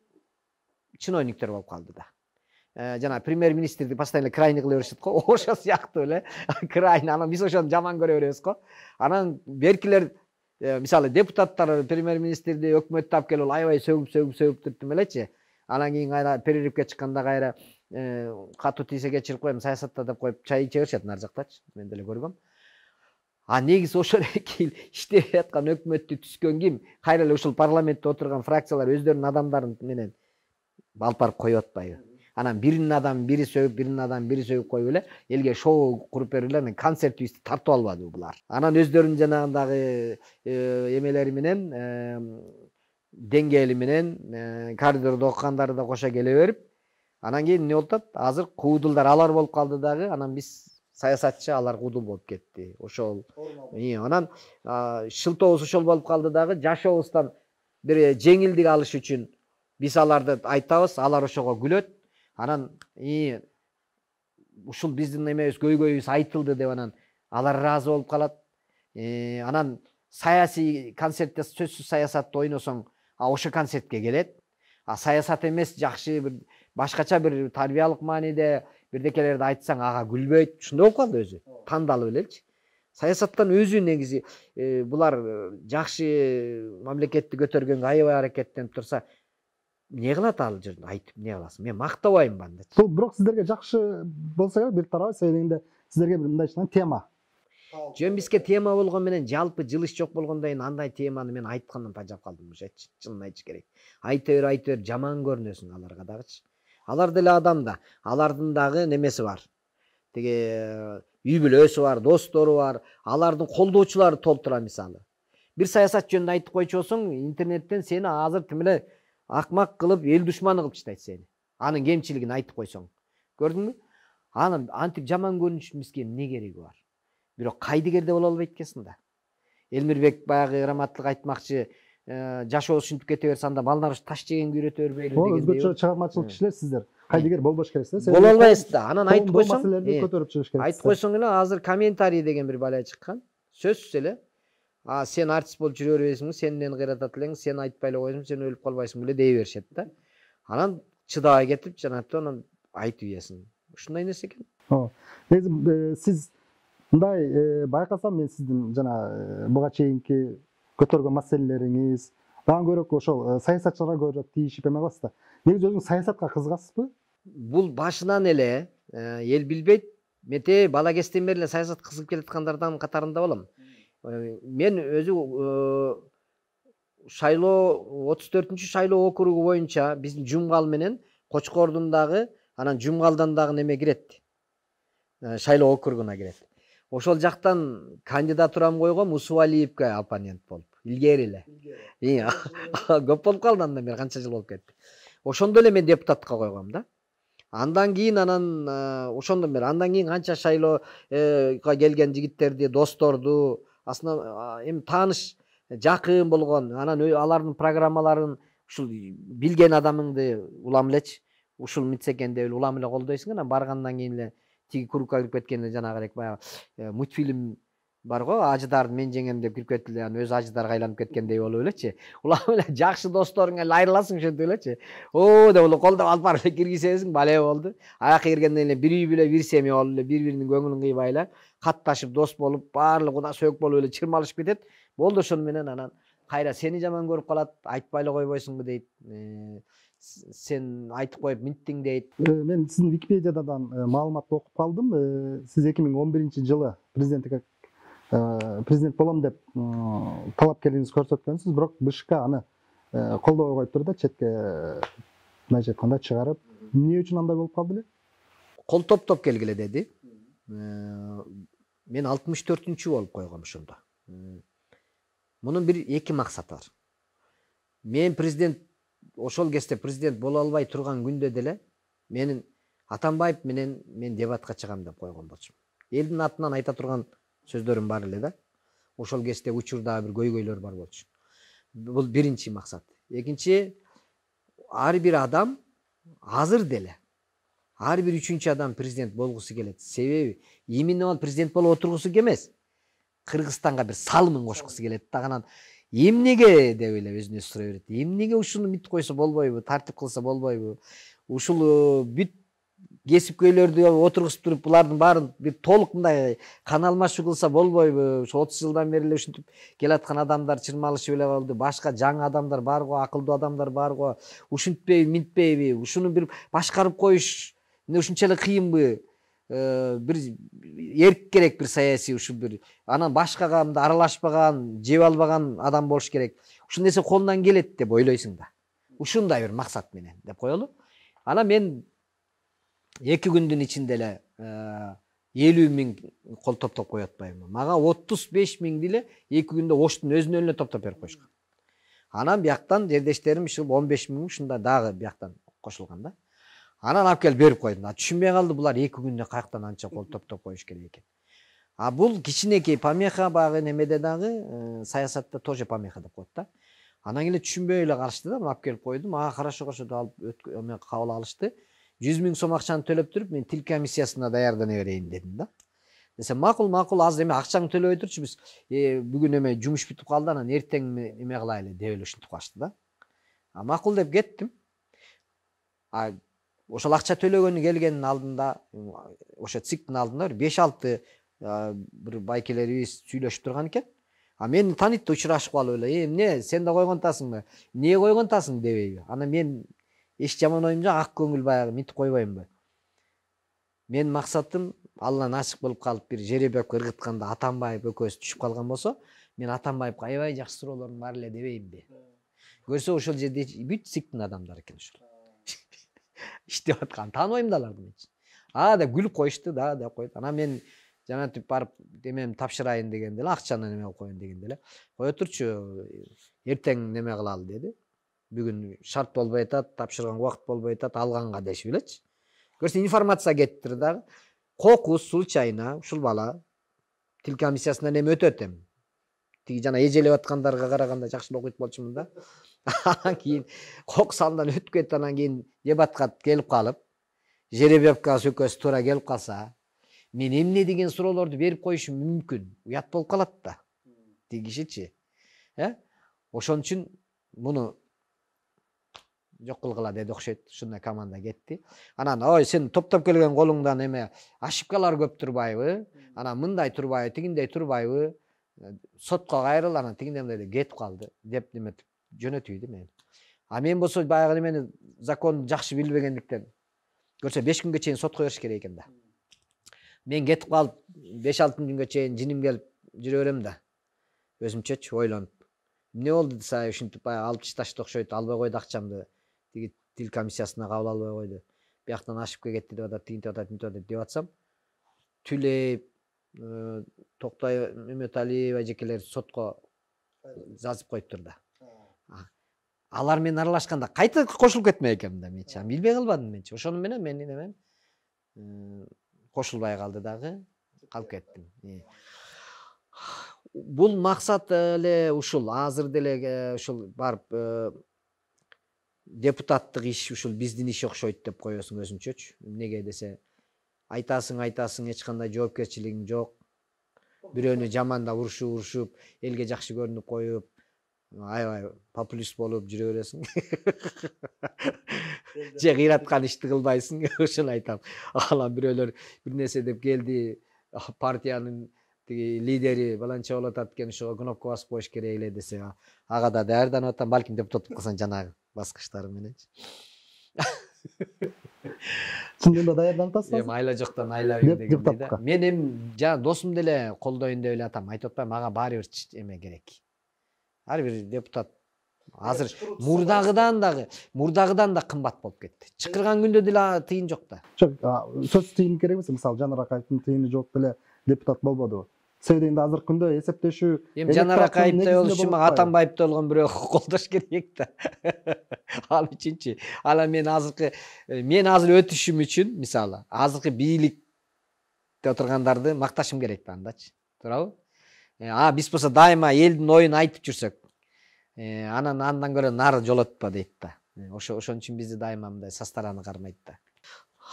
чиновниктер болуп калды да жана премьер министрди постоянно крайний кыла беришет го ошол сыяктуу эле крайний анан биз ошону жаман көрө беребиз го анан беркилер мисалы депутаттар премьер министрди өкмөттү алып келип аябай сөгүп сөгүп сөгүп тим элечи анан кийин кайра перерывке чыкканда кайра катуу тийсе кечирип коем саясатта деп коюп чай иче беришет нар жактачы мен деле көргөм а негизи ошол эки yil иштеп аткан өкмөттү түзгөн ким кайра эле ушул парламентте отурган фракциялар өздөрүнүн адамдарын менен алып барып коюп атпайбы анан биринин адамын бири сөгүп биринин адамын бири сөгүп коюп эле элге шоу куруп берип эле анан концерт тартып албадыбы булар анан өздөрүнүн жанагындагы эмелери менен деңгээли менен коридордо окугандары да кошо келе берип анан кийин эмне болуп атат азыр куудулдар алар болуп калды дагы анан биз саясатчы алар куудул болуп кетти ошол анан шылтообуз ошол болуп калды дагы жашообуздан бир жеңилдик алыш үчүн биз аларды айтабыз алар ошого күлөт анан ушул биздин эмебиз көйгөйүбүз айтылды деп анан алар ыраазы болуп калат анан саясий концертте сөзсүз саясатты ойносоң ошо концертке келет а саясат эмес жакшы бир башкача бир тарбиялык мааниде бирдекелерди айтсаң ага күлбөйт ушундай болуп калды өзү тандалып элечи саясаттан өзү негизи булар жакшы мамлекетти көтөргөнгө аябай аракеттенип турса эмне кылат ал жерде айтып эмне кыласың мен мактабайм банда бул бирок сиздерге жакшы болсо керек бир тарабы себеби дегенде сиздерге бир айтканда тема жөн бизге тема болгону менен жалпы жылыш жок болгондон кийин андай теманы мен айткандан тажап калдым ушечи чынын айтыш керек айта бер айта бер жаман көрүнөсүң аларга дагычы алар деле адам да алардын дагы немеси бар тиги э, үй бүлөсү бар достору бар алардын колдоочулары толтура мисалы бир саясат жөнүндө айтып койчу болсоң интернеттен сени азыр тим эле акмак кылып эл душманы кылып таштайт сени анын кемчилигин айтып койсоң көрдүңбү аны антип жаман көрүнүшүбүзгө эмне кереги бар бирок кайдыгер да боло албайт экенсиң да элмирбек баягы раматылык айтмакчы жашоо ушинтип кете берсе анда балдарыбыз таш жегенге үйрөтө бербейли ооба өзгөчө чыгармачылык кишилер сиздер кайдыгер болбош керексиз да боло албайсыз да анан айтып койсоң маселелерди көтөрүп чыгыш керек айтып койсоң эле азыр комментарий деген бир бала чыккан сөзсүз эле а сен артист болуп жүрө бербейсиңби сенден кыйратат элең сен айтпай эле койсоң сен өлүп калбайсың беле дей беришет да анан чыдабай кетип жана анан айтып ийесиң ушундай нерсе экен ооба негизи сиз мындай байкасам мен сиздин жана буга чейинки көтөргөн маселелериңиз дагы көрөк ошол саясатчыларга көбүрөөк тийишип эме кыласыз да негизи өзүңүз саясатка кызыгасызбы бул башынан эле эл билбейт мен тээ бала кезден бери эле саясатка кызыгып келаткандардын катарында болом мен өзү шайлоо отуз төртүнчү шайлоо округу боюнча биздин жумгал менен кочкордун дагы анан жумгалдан дагы неме кирет шайлоо округуна кирет ошол жактан кандидатурамды койгом усубалиевке оппонент болуп илгери эле (laughs) көп болуп калды андан бери канча жыл болуп кетти ошондо эле мен депутаттыкка койгом да андан кийин анан ошондон бери андан кийин канча шайлоого э, келген жигиттерди досторду эми тааныш жакын болгон анан алардын программаларын ушул билген адамыңды улам элечи ушул мынтсе экен деп эле улам эле колдойсуң анан баргандан кийин эле тиги кругка кирип кеткенде жанагы элек баягы э, мультфильм бар го ажыдарды мен жеңем деп кирип кетти эле анан өзү ажыдарга айланып кеткендей болуп элечи улам эле (laughs) жакшы досторуңа эле айрыласың ошентип элечи о деп эле колдоп алып барып эле киргизесиң бале болду аяка киргенден эле бир үй бүлө бир семья болуп эле бири биринин көңүлүн кыйбай эле катташып дос болуп баары эле куда сөөк болуп эле чырмалышып кетет болду ошону менен анан кайра сени жаман көрүп калат айтпай эле койбойсуңбу дейт э, сен айтып қойып минттің дейді э, мен сіздің википедиядан э, мағлұматты оқып қалдым э, сіз 2011 жылы президенттікке президент боламын деп талапкерлігіңізді көрсеткенсіз бірақ бшк аны колдобой қойып тұр да четке мындайча айтканда чыгарып эмне үчүн андай болуп калды эле кол топтоп келгиле деди мен 64 төртүнчү болуп койгом ошондо мунун бир эки максаты бар мен президент ошол кезде президент боло албай турган күндө деле менин атамбаев менен мен дебатка чыгам деп койгон болчумун элдин атынан айта турган сөздөрүм бар эле да ошол кезде учурдаы бир көйгөйлөр бар болчу бул биринчи максат экинчи ар бир адам азыр деле ар бир үчүнчү адам президент болгусу келет себеби именно ал президент болуп отургусу эмес кыргызстанга бир салымын кошкусу келет дагы анан эмнеге деп эле өзүнө сурай берет эмнеге ушуну мынтип койсо болбойбу тартип кылса болбойбу ушул бүт кесипкөйлөрдү отургузуп туруп булардын баарын бир толук мындай кан алмашуу кылса болбойбу ушу отуз жылдан бери эле ушинтип келаткан адамдар чырмалышып эле калды башка жаңы адамдар бар го акылдуу адамдар бар го ушинтпейби минтпейби ушуну бир башкарып коюш ушунчалык кыйынбы Э, бир эрк керек бир саясий ушул бир анан башка мындай аралашпаган жеп албаган адам болуш керек ушул нерсе колунан келет деп ойлойсуң да ушундай бир максат менен деп коелу анан мен эки күндүн ичинде эле элүү миң кол топтоп коюп атпаймынбы мага отуз беш миңди эле эки күндө оштун өзүнөн эле топтоп берип коюшкан анан бияктан жердештерим ушул он беш миң ушундай дагы бияктан кошулган да анан алып келип берип койдум түшүнбөй калды булар эки күндө каяктан анча кол топтоп коюш керек экен а бул кичинекей помеха баягы немеде дагы э, саясатта тоже помеха деп коет да анан эле түшүнбөй эле калышты да алып келип койдум а хорошо хорошо деп алып кабыл алышты жүз миң сом акчаны төлөп туруп мен тил комиссиясына даярдана берейин дедим да десем макул макул аз эме акчаңды төлөбөй турчу биз бүгүн эме жумуш бүтүп калды анан эртең эме кылайлы деп эле ушинтип калышты да а макул деп кеттим а ошол акча төлөгөнү келгендин алдында ошо циктин алдында бир беш алты бир байкелерибиз сүйлөшүп турган экен а мени тааныйт да учурашып калып эле «Э, эмне сен да койгон атасыңбы эмне койгон атасың дебейби анан мен эч жаман оюм жок ак көңүл баягы мынтип койбоймунбу менин максатым аллан ачык болуп калып бир жеребекке ыргытканда атамбаев экөөбүз түшүп калган болсо мен атамбаевке аябай жакшы суроолорум бар эле дебейминби көрсө ошол жерде бүт циктин адамдары экен ошол иштеп тааныбайм да алардын мен а деп күлүп коюшту да деп qo'ydi анан мен жанагынтип барып эмем тапшырайын дегенде эле акчаны неме кылып коеюн дегенде эле кое турчу эртең неме кылалы деди бүгүн шарт болбой атат тапшырганга убакыт болбой атат алганга дешип элечи көрсө информация кетиптир дагы кокус случайно ушул бала тил комиссиясынан эми өтөт эми тиги жана эжелеп аткандарга караганда жакшы эле окуйт болчумун да анан кийин коксандан өтүп анан кийин дебатка келип калып жеребьевкага экөөсү туура келип калса мен эмне деген суроолорду берип коюшум мүмкүн уят болуп калат да кишичи э ошон үчүн муну жок кылгыла деди окшойт ушундай команда кетти анан ой сен топтоп келген колуңдан эме ошибкалар көп турбайбы анан мындай турбайбы тигиндей турбайбы сотко кайрыл анан тигиндей мындай деп кетип калды деп эметип жөнөтүп да мени а мен болсо баягы немени законду жакшы билбегендиктен көрсө беш күнгө чейин сотко бериш керек экен да мен кетип калып беш алты күнгө чейин жиним келип жүрө берем да өзүмчөчү ойлонуп эмне болду десе ушинтип баягы алып ташты окшойт албай койду акчамды тиги тил комиссиясына кабыл албай койду бияктан ашып кетти деп атат тигинтип атат мынтип атат деп атсам түлеп токтой үмөталиева эжекелер сотко жазып коюптур да алар менен аралашканда кайтап кошулуп кетмек экенмин да менчи ан билбей калбадымы менчи ошону менен менин емем э, кошулбай калды дагы калып кеттим э, бул максаты эле ушул азыр деле э, ушул барып депутаттык иш ушул биздин иш окшойт деп коесуң өзүнчөчү эмнеге десе айтасың айтасың эч кандай жоопкерчилигиң жок бирөөнү жамандап урушуп урушуп элге жакшы көрүнүп коюп аябай популист болып жүре бересің же кыйраткан ишти кылбайсың ошону айтам анан бирөөлөр бир нерсе деп келди партиянын тиги лидери баланча болуп атат экен ошого кнопка басып коюш керек эле десе ага да даярданып атам балким депутат болуп калсаң жанагы баскычтары мененчи чындыгында даярданып атасыз эми айла жоктон айла депутатка мен эми жанагы досум деле колдойюн деп эле атам айтып атпаймынбы ага баары бир эме керек ар бир депутат азыр мурдагыдан дагы мурдагыдан да кымбат болуп кетти чакырган күндө деле тыйын жок да жок сөзсүз тыйын керек эмес мисалы жанар акаевдин тыйыны жок деле депутат болбодубу себеби енді азыркы күндө эсептешүү эми жанар акаевдей болуш үчүн атамбаевдей болгон бирөө колдош керек да (laughs) ал үчүнчү анан мен азыркы э, мен азыр өтүшүм үчүн мисалы азыркы бийликте отургандарды макташым керек да андачы туурабы Э, а биз болсо дайыма элдин оюн айтып жүрсөк э, анан андан көрө нары жолотпо дейт да э, ошо ошон үчүн бизди дайыма мындай со стороны кармайт да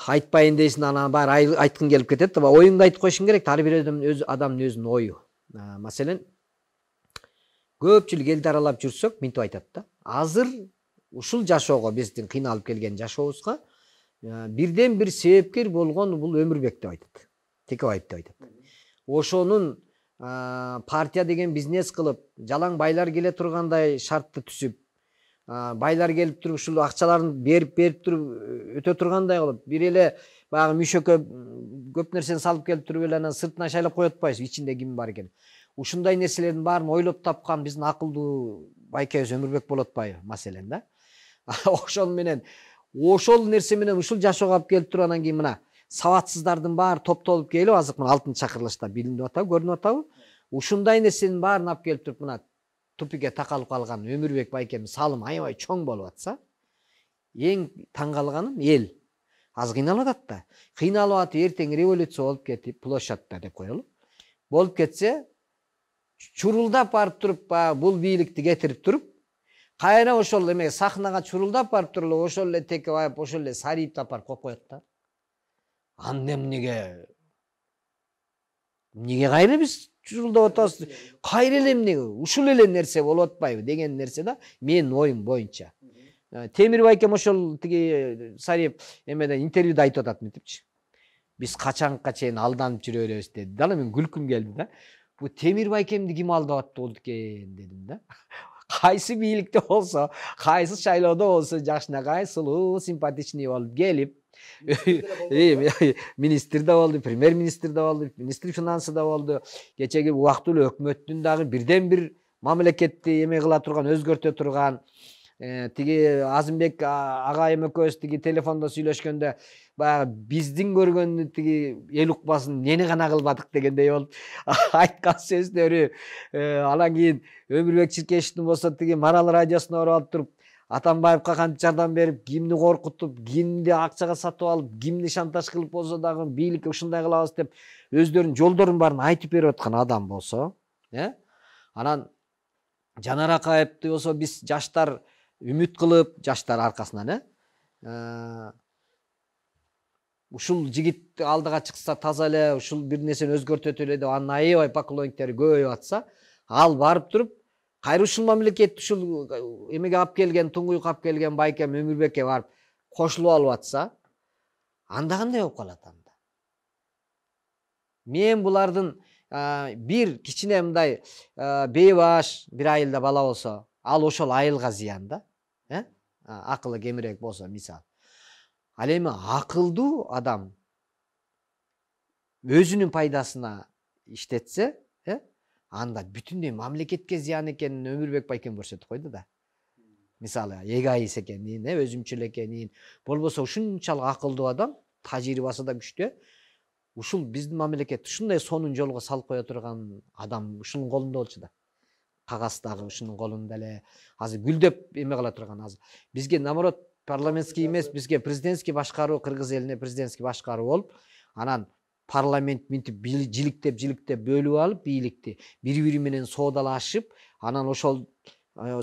айтпайын дейсиң анан баары айткың келип кетет оюңду айтып коюшуң керек да ар бир адамдын өзүнүн ою маселен көпчүлүк элди аралап жүрсөк мынтип айтат да азыр ушул жашоого биздин кыйналып келген жашообузга бирден бир себепкер болгон бул өмүрбек деп айтат текебаев деп айтат ошонун партия деген бизнес кылып жалаң байлар келе тургандай шартты түзүп байлар келип туруп ушул акчаларын берип берип туруп өтө тургандай кылып бир эле баягы мүшөккө көп нерсени салып келип туруп эле анан сыртынан шайлап коюп атпайбызбы ичинде ким бар экенин ушундай нерселердин баарын ойлоп тапкан биздин акылдуу байкебиз өмүрбек болуп атпайбы маселен да (laughs) ошону менен ошол нерсе менен ушул жашоого алып келип туруп анан кийин мына сабатсыздардын баары топтолуп келіп азыр мына алтынчы шақырылышта билинип атабы көрініп атабы ушундай нерсенин баарын алып келип туруп мына тупикке такалып калган өмүрбек байкемдин салымы аябай чоң болуп атса эң таң калганым эл аз кыйналып атат да кыйналып атып эртең революция болуп кетип площадьта деп коелу болуп кетсе чурулдап барып туруп баягы бул бийликти кетирип туруп кайра ошол эме сахнага чурулдап барып туруп эле ошол эле текебаев ошол эле сариевди алып барып коюп коет да аннем неге неге кайра биз чурулдап атабыз кайра эле эмнеге ушул эле нерсе болуп атпайбы деген нерсе да менин оюм боюнча э, темирбек айкем ошол тиги э, сариев эмеде интервьюда айтып атат мынтипчи биз качанга чейин алданып жүрө беребиз деди да мен күлкүм келди да бул темирбек айкемди ким алдап атты болду экен дедим да (laughs) кайсы бийликте болсо кайсы шайлоодо болсо жакшынакай сулуу симпатичный болуп келип министр да болду премьер министр да болду министр финансы да болду кечеги убактылуу өкмөттүн дагы бирден бир мамлекетти эме кыла турган өзгөртө турган тиги азымбек агайым экөөбүз тиги телефондо сүйлөшкөндө баягы биздин көргөн тиги эл укпасын эмнени гана кылбадык дегендей болуп айткан сөздөрү анан кийин өмүрбек чиркешовдун болсо тиги марал радиосуна алып туруп атамбаевге кантип жардам берип кимди коркутуп кимди акчага сатып алып кимди шантаж кылып болсо дагы бийликке ушундай кылабыз деп өздөрүнүн жолдорун баарын айтып берип аткан адам болсо э анан жанар акаевти болсо биз жаштар үмүт кылып жаштар аркасынан э? э ушул жигит алдыга чыкса таза эле ушул бир нерсени өзгөртөт эле деп анын аябай поклонниктери көбөйүп атса ал барып туруп кайра ушул мамлекет ушул эмеге алып келген туңгуюкка алып келген байкем өмүрбекке барып кошулуп алып атса анда кандай болуп калат анда мен булардын бир кичине мындай бейбаш бир айылда бала болсо ал ошол айылга зыян да э акылы кемирээк болсо мисалы ал эми акылдуу адам өзүнүн пайдасына иштетсе анда бүтүндөй мамлекетке зыян экенин өмүрбек байкен көрсөтүп койду да мисалы эгоист экенин э өзүмчүл экенин болбосо ушунчалык акылдуу адам тажрыйбасы да күчтүү ушул биздин мамлекет ушундай сонун жолго салып кое турган адам ушунун колунда болчу да кагаз дагы ушунун колунда эле азыр гүлдөп эме кыла турган азыр бизге наоборот парламентский эмес бизге президентский башкаруу кыргыз элине президентский башкаруу болуп анан парламент мынтип жиликтеп жиликтеп бөлүп алып бийликти бири бири менен соодалашып анан ошол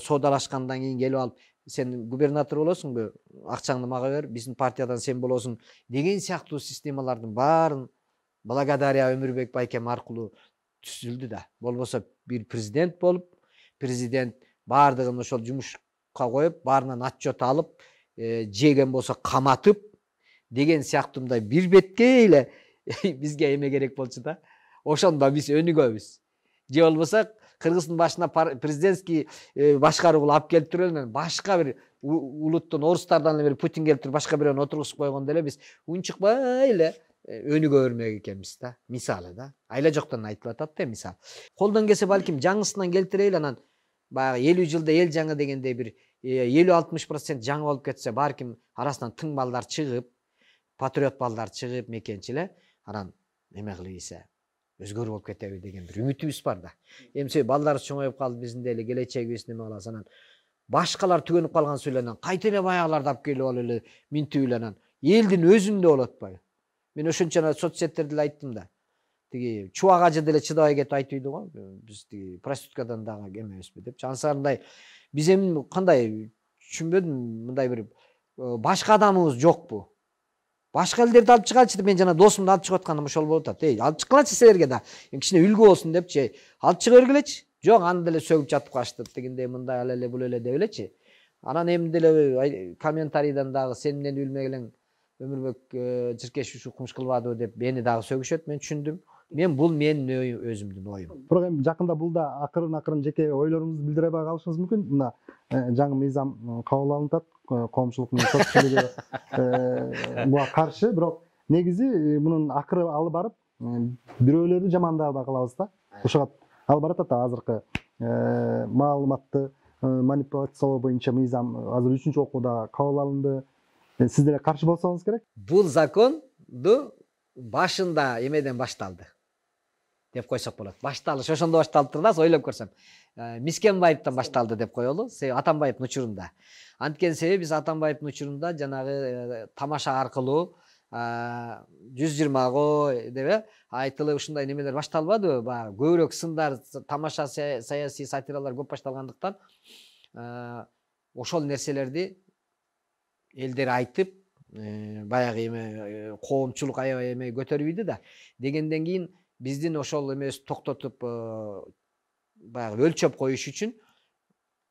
соодалашкандан кийин келип алып сен губернатор болосуңбу акчаңды мага бер биздин партиядан сен болосуң деген сыяктуу системалардын баарын благодаря өмүрбек байкем аркылуу түзүлдү да болбосо бир президент болуп президент баардыгын ошол жумушка коюп баарынан отчет алып жеген болсо каматып деген сыяктуу мындай бир беткей эле (laughs) бизге эме керек болчу да ошондо биз өнүгөбүз же болбосо кыргыздын башына президентский э, башкаруу кылып алып келип туруп эле башка бир улуттун орустардан эле бир путин келип туруп башка бирөөнү отургузуп койгондо эле биз унчукпай эле өнүгө бермек экенбиз да мисалы да айла жоктон айтылып атат да мисалы колдон келсе балким жаңысынан келтирели анан баягы элүү жылда эл жаңы дегендей бир э, элүү алтымыш процент жаңы болуп кетсе балким арасынан тың балдар чыгып патриот балдар чыгып мекенчи эле анан эме ийсе өзгөрүү болуп кетеби деген бир үмүтүбүз бар да эми себеби балдарыбыз чоңоюп калды биздин деле келечегибиз неме кылабыз анан башкалар түгөнүп калган эле анан кайта эле баягыларды алып келип алып эле минтип эле анан элдин өзүндө болуп атпайбы мен ошончо анан сеттерде эле айттым да тиги чубак ажы деле чыдабай кетип айтып ийди го биз тиги проституткадан дагы эмебизби депчи мындай биз эми кандай түшүнбөдүм мындай бир э, башка адамыбыз жокпу башка элдерди алып чыгалычы деп мен жана досумду алып чыгып атканым ошол болуп атат эй алып чыккылачы силерге да кичине үлгү болсун депчи алып чыга бергилечи жок аны деле сөгүп жатып калышты тигиндей мындай ал эле бул эле деп элечи анан эми деле комментарийден дагы сен менен элең өмүрбек ушу кумуш кылбадыбы деп мени дагы сөгүшөт мен түшүндүм мен бул менин өзүмдүн оюм бирок эми жакында бул да акырын акырын жеке ойлоруңузду билдире албай калышыңыз мүмкүн мына жаңы мыйзам кабыл атат коомчулуктун көпчүлүгү буга каршы бирок негизи мунун акыры алып барып бирөөлөрдү жамандабай калабыз да ошого алып баратат да азыркы маалыматты манипуляциялоо боюнча мыйзам азыр үчүнчү окууда кабыл алынды сиз деле каршы болсоңуз керек бул законду башында эмеден башталды деп койсок болот башталыш ошондо башталыптыр да азыр ойлоп көрсөм мискенбаевден башталды деп коелу себеби атамбаевдин учурунда анткени себеби биз атамбаевдин учурунда жанагы тамаша аркылуу жүз деп э айтылып ушундай немелер башталбадыбы баягы көбүрөөк сындар тамаша саясий сатиралар көп башталгандыктан ошол нерселерди элдер айтып баягы эме коомчулук аябай эме көтөрүп ийди да дегенден кийин биздин ошол эмебизди токтотуп баягы өлчөп коюш үчүн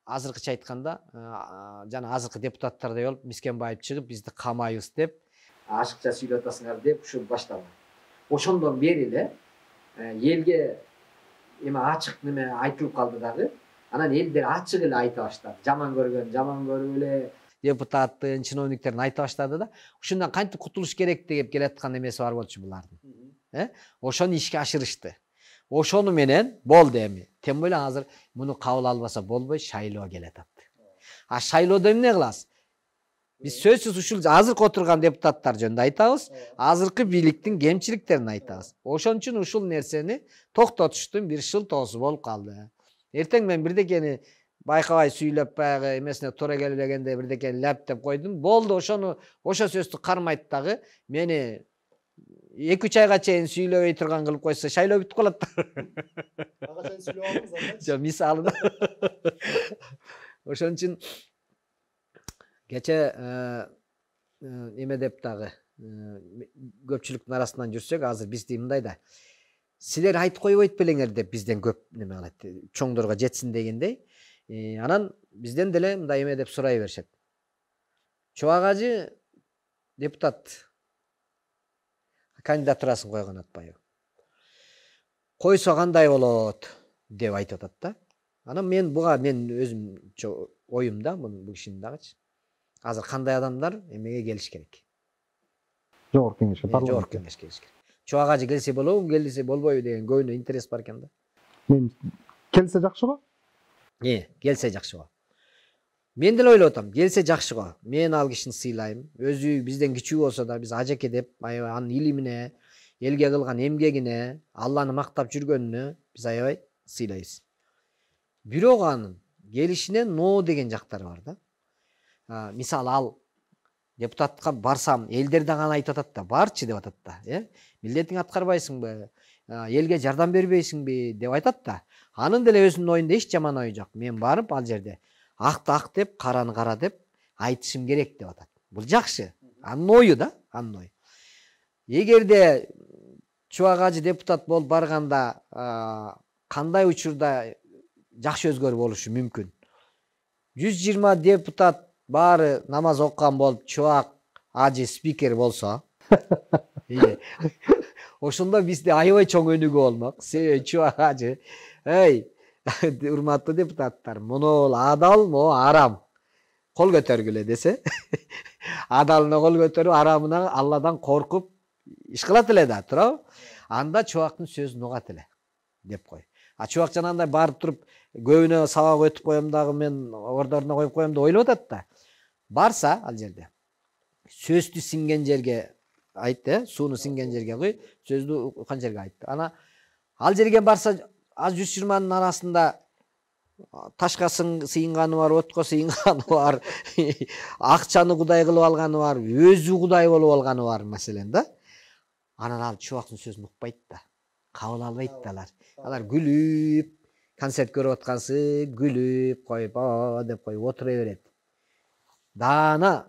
азыркыча айтканда э, жана азыркы депутаттардай болуп мискенбаев чыгып бизди камайбыз деп ашыкча сүйлөп атасыңар деп ушу башталган ошондон бери эле элге эме ачык неме айтылып калды дагы анан элдер ачык эле айта баштады жаман көргөн жаман көрүп эле депутаттын чиновниктердин айта баштады да ушундан кантип кутулуш керек деп келаткан эмеси бар болчу булардын э, ошону ишке ашырышты ошону менен болду эми тем более азыр муну кабыл албаса болбой шайлоо келе атат а шайлоодо эмне кыласыз биз сөзсүз ушул азыркы отурган депутаттар жөнүндө айтабыз азыркы бийликтин кемчиликтерин айтабыз ошон үчүн ушул нерсени токтотуштун бир шылтоосу болуп калды эртең мен бирдекени байкабай сүйлөп баягы эмесине туура келбегенде бирдекени ляп деп койдум болду ошону ошо сөздү кармайт дагы мени эки үч айга чейин сүйлөбөй турган кылып койсо шайлоо бүтүп калат ага чейин сүйлөп алыңыз жок мисалы ошон үчүн кече эме деп дагы көпчүлүктүн арасынан жүрсөк азыр бизди мындай да силер айтып койбойт белеңер деп бизден көп неме кылат чоңдорго жетсин дегендей анан бизден деле мындай эме деп сурай беришет чубак ажы депутат кандидатурасын қойған атбаев қой соғандай болот деп айтып атат да анан мен буга мен өзүм оюм да бул кишинин дагычы азыр кандай адамдар эмеге келиш керек жогорку кеңешке жогорку кеңешке келиш керек чубак ага келсе болобу келсе болбойбу деген көбүнө интерес бар экен да мен келсе жакшы го келсе жакшы го мен деле ойлоп атам келсе жакшы го мен ал кишини сыйлайм өзү бизден кичүү болсо да биз ажеке деп аябай анын илимине элге кылган эмгегине алланы мактап жүргөнүнө биз аябай сыйлайбыз бирок анын келишине но деген жактары бар да мисалы ал депутатка барсам элдер дагы аны айтып атат да барчы деп атат да э милдетиңи аткарбайсыңбы элге жардам бербейсиңби деп айтат да анын деле өзүнүн оюнда эч жаман ою жок мен барып ал жерде ақты ақ деп қараны қара деп айтышым керек деп атады бұл жақсы анын ойы да анын ойы егер де депутат болып барғанда ә, қандай учурда жақсы өзгөр мүмкүн мүмкін 120 депутат баары намаз оққан болып чуак ажы спикер болсо (laughs) ошондо бизде аябай чоң өнүгүү болмок себеби чуак ажы эй (laughs) урматтуу депутаттар моногул адал могу арам кол көтөргүлө десе (laughs) адалына кол көтөрүп арамына алладан коркуп иш кылат эле да туурабы анда чубактын сөзүн угат эле деп кой а чубак жанагындай барып туруп көбүнө сабак өтүп коем дагы мен орду ордуна коюп коем деп ойлоп атат да барса ал жерде сөздү сиңген жерге айт э сууну сиңген жерге к сөздү уккан жерге айт анан ал жерге барса аз жүз жиырманың арасында ташқа сыйынғаны бар отқа сыйынғаны бар ақшаны құдай қылып алғаны бар өзі кудай болып алғаны бар мәселен да анан ал чубактын сөзүн укпайт да кабыл албайт да алар алар күлүп концерт көрүп аткансы күлүп коюп о деп коюп отура берет даана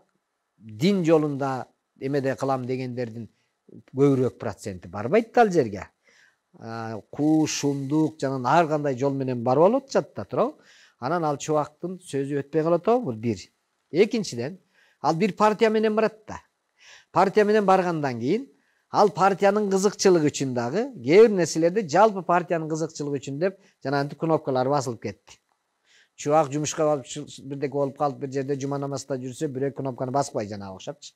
дин жолунда эмеде кылам дегендердин көбүрөөк проценти барбайт да ал жерге шумдук жана ар кандай жол менен барып алып атышат да туурабы анан ал чубактын сөзү өтпөй калат го бул бир экинчиден ал бир партия менен барат да партия менен баргандан кийин ал партиянын кызыкчылыгы үчүн дагы кээ бир нерселерди жалпы партиянын кызыкчылыгы үчүн деп жанагынтип кнопкалар басылып кетти чубак жумушка барып бирдеке болуп калып бир жерде жума намазда жүрсө бирөө кнопканы жана жанагы окшопчу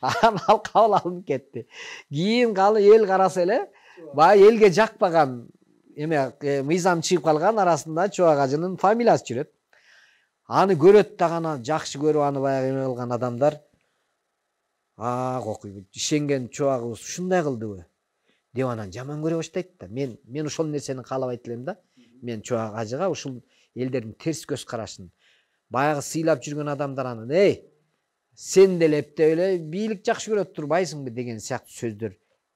анан ал кабыл алынып кетти кийинки эл караса эле баягы элге жакпаган эме э, мыйзам чыгып калган арасында чубак ажынын фамилиясы жүрөт аны көрөт дагы анан жакшы көрүп аны баягы эме кылган адамдар а кокуй ишенген чубагыбыз ушундай кылдыбы деп анан жаман көрө баштайт да мен мен ошол нерсени каалабайт элем да мен чубак ажыга ушул элдердин терс көз карашын баягы сыйлап жүргөн адамдар анан эй сен деле эптеп эле бийлик жакшы көрөт турбайсыңбы деген сыяктуу сөздөр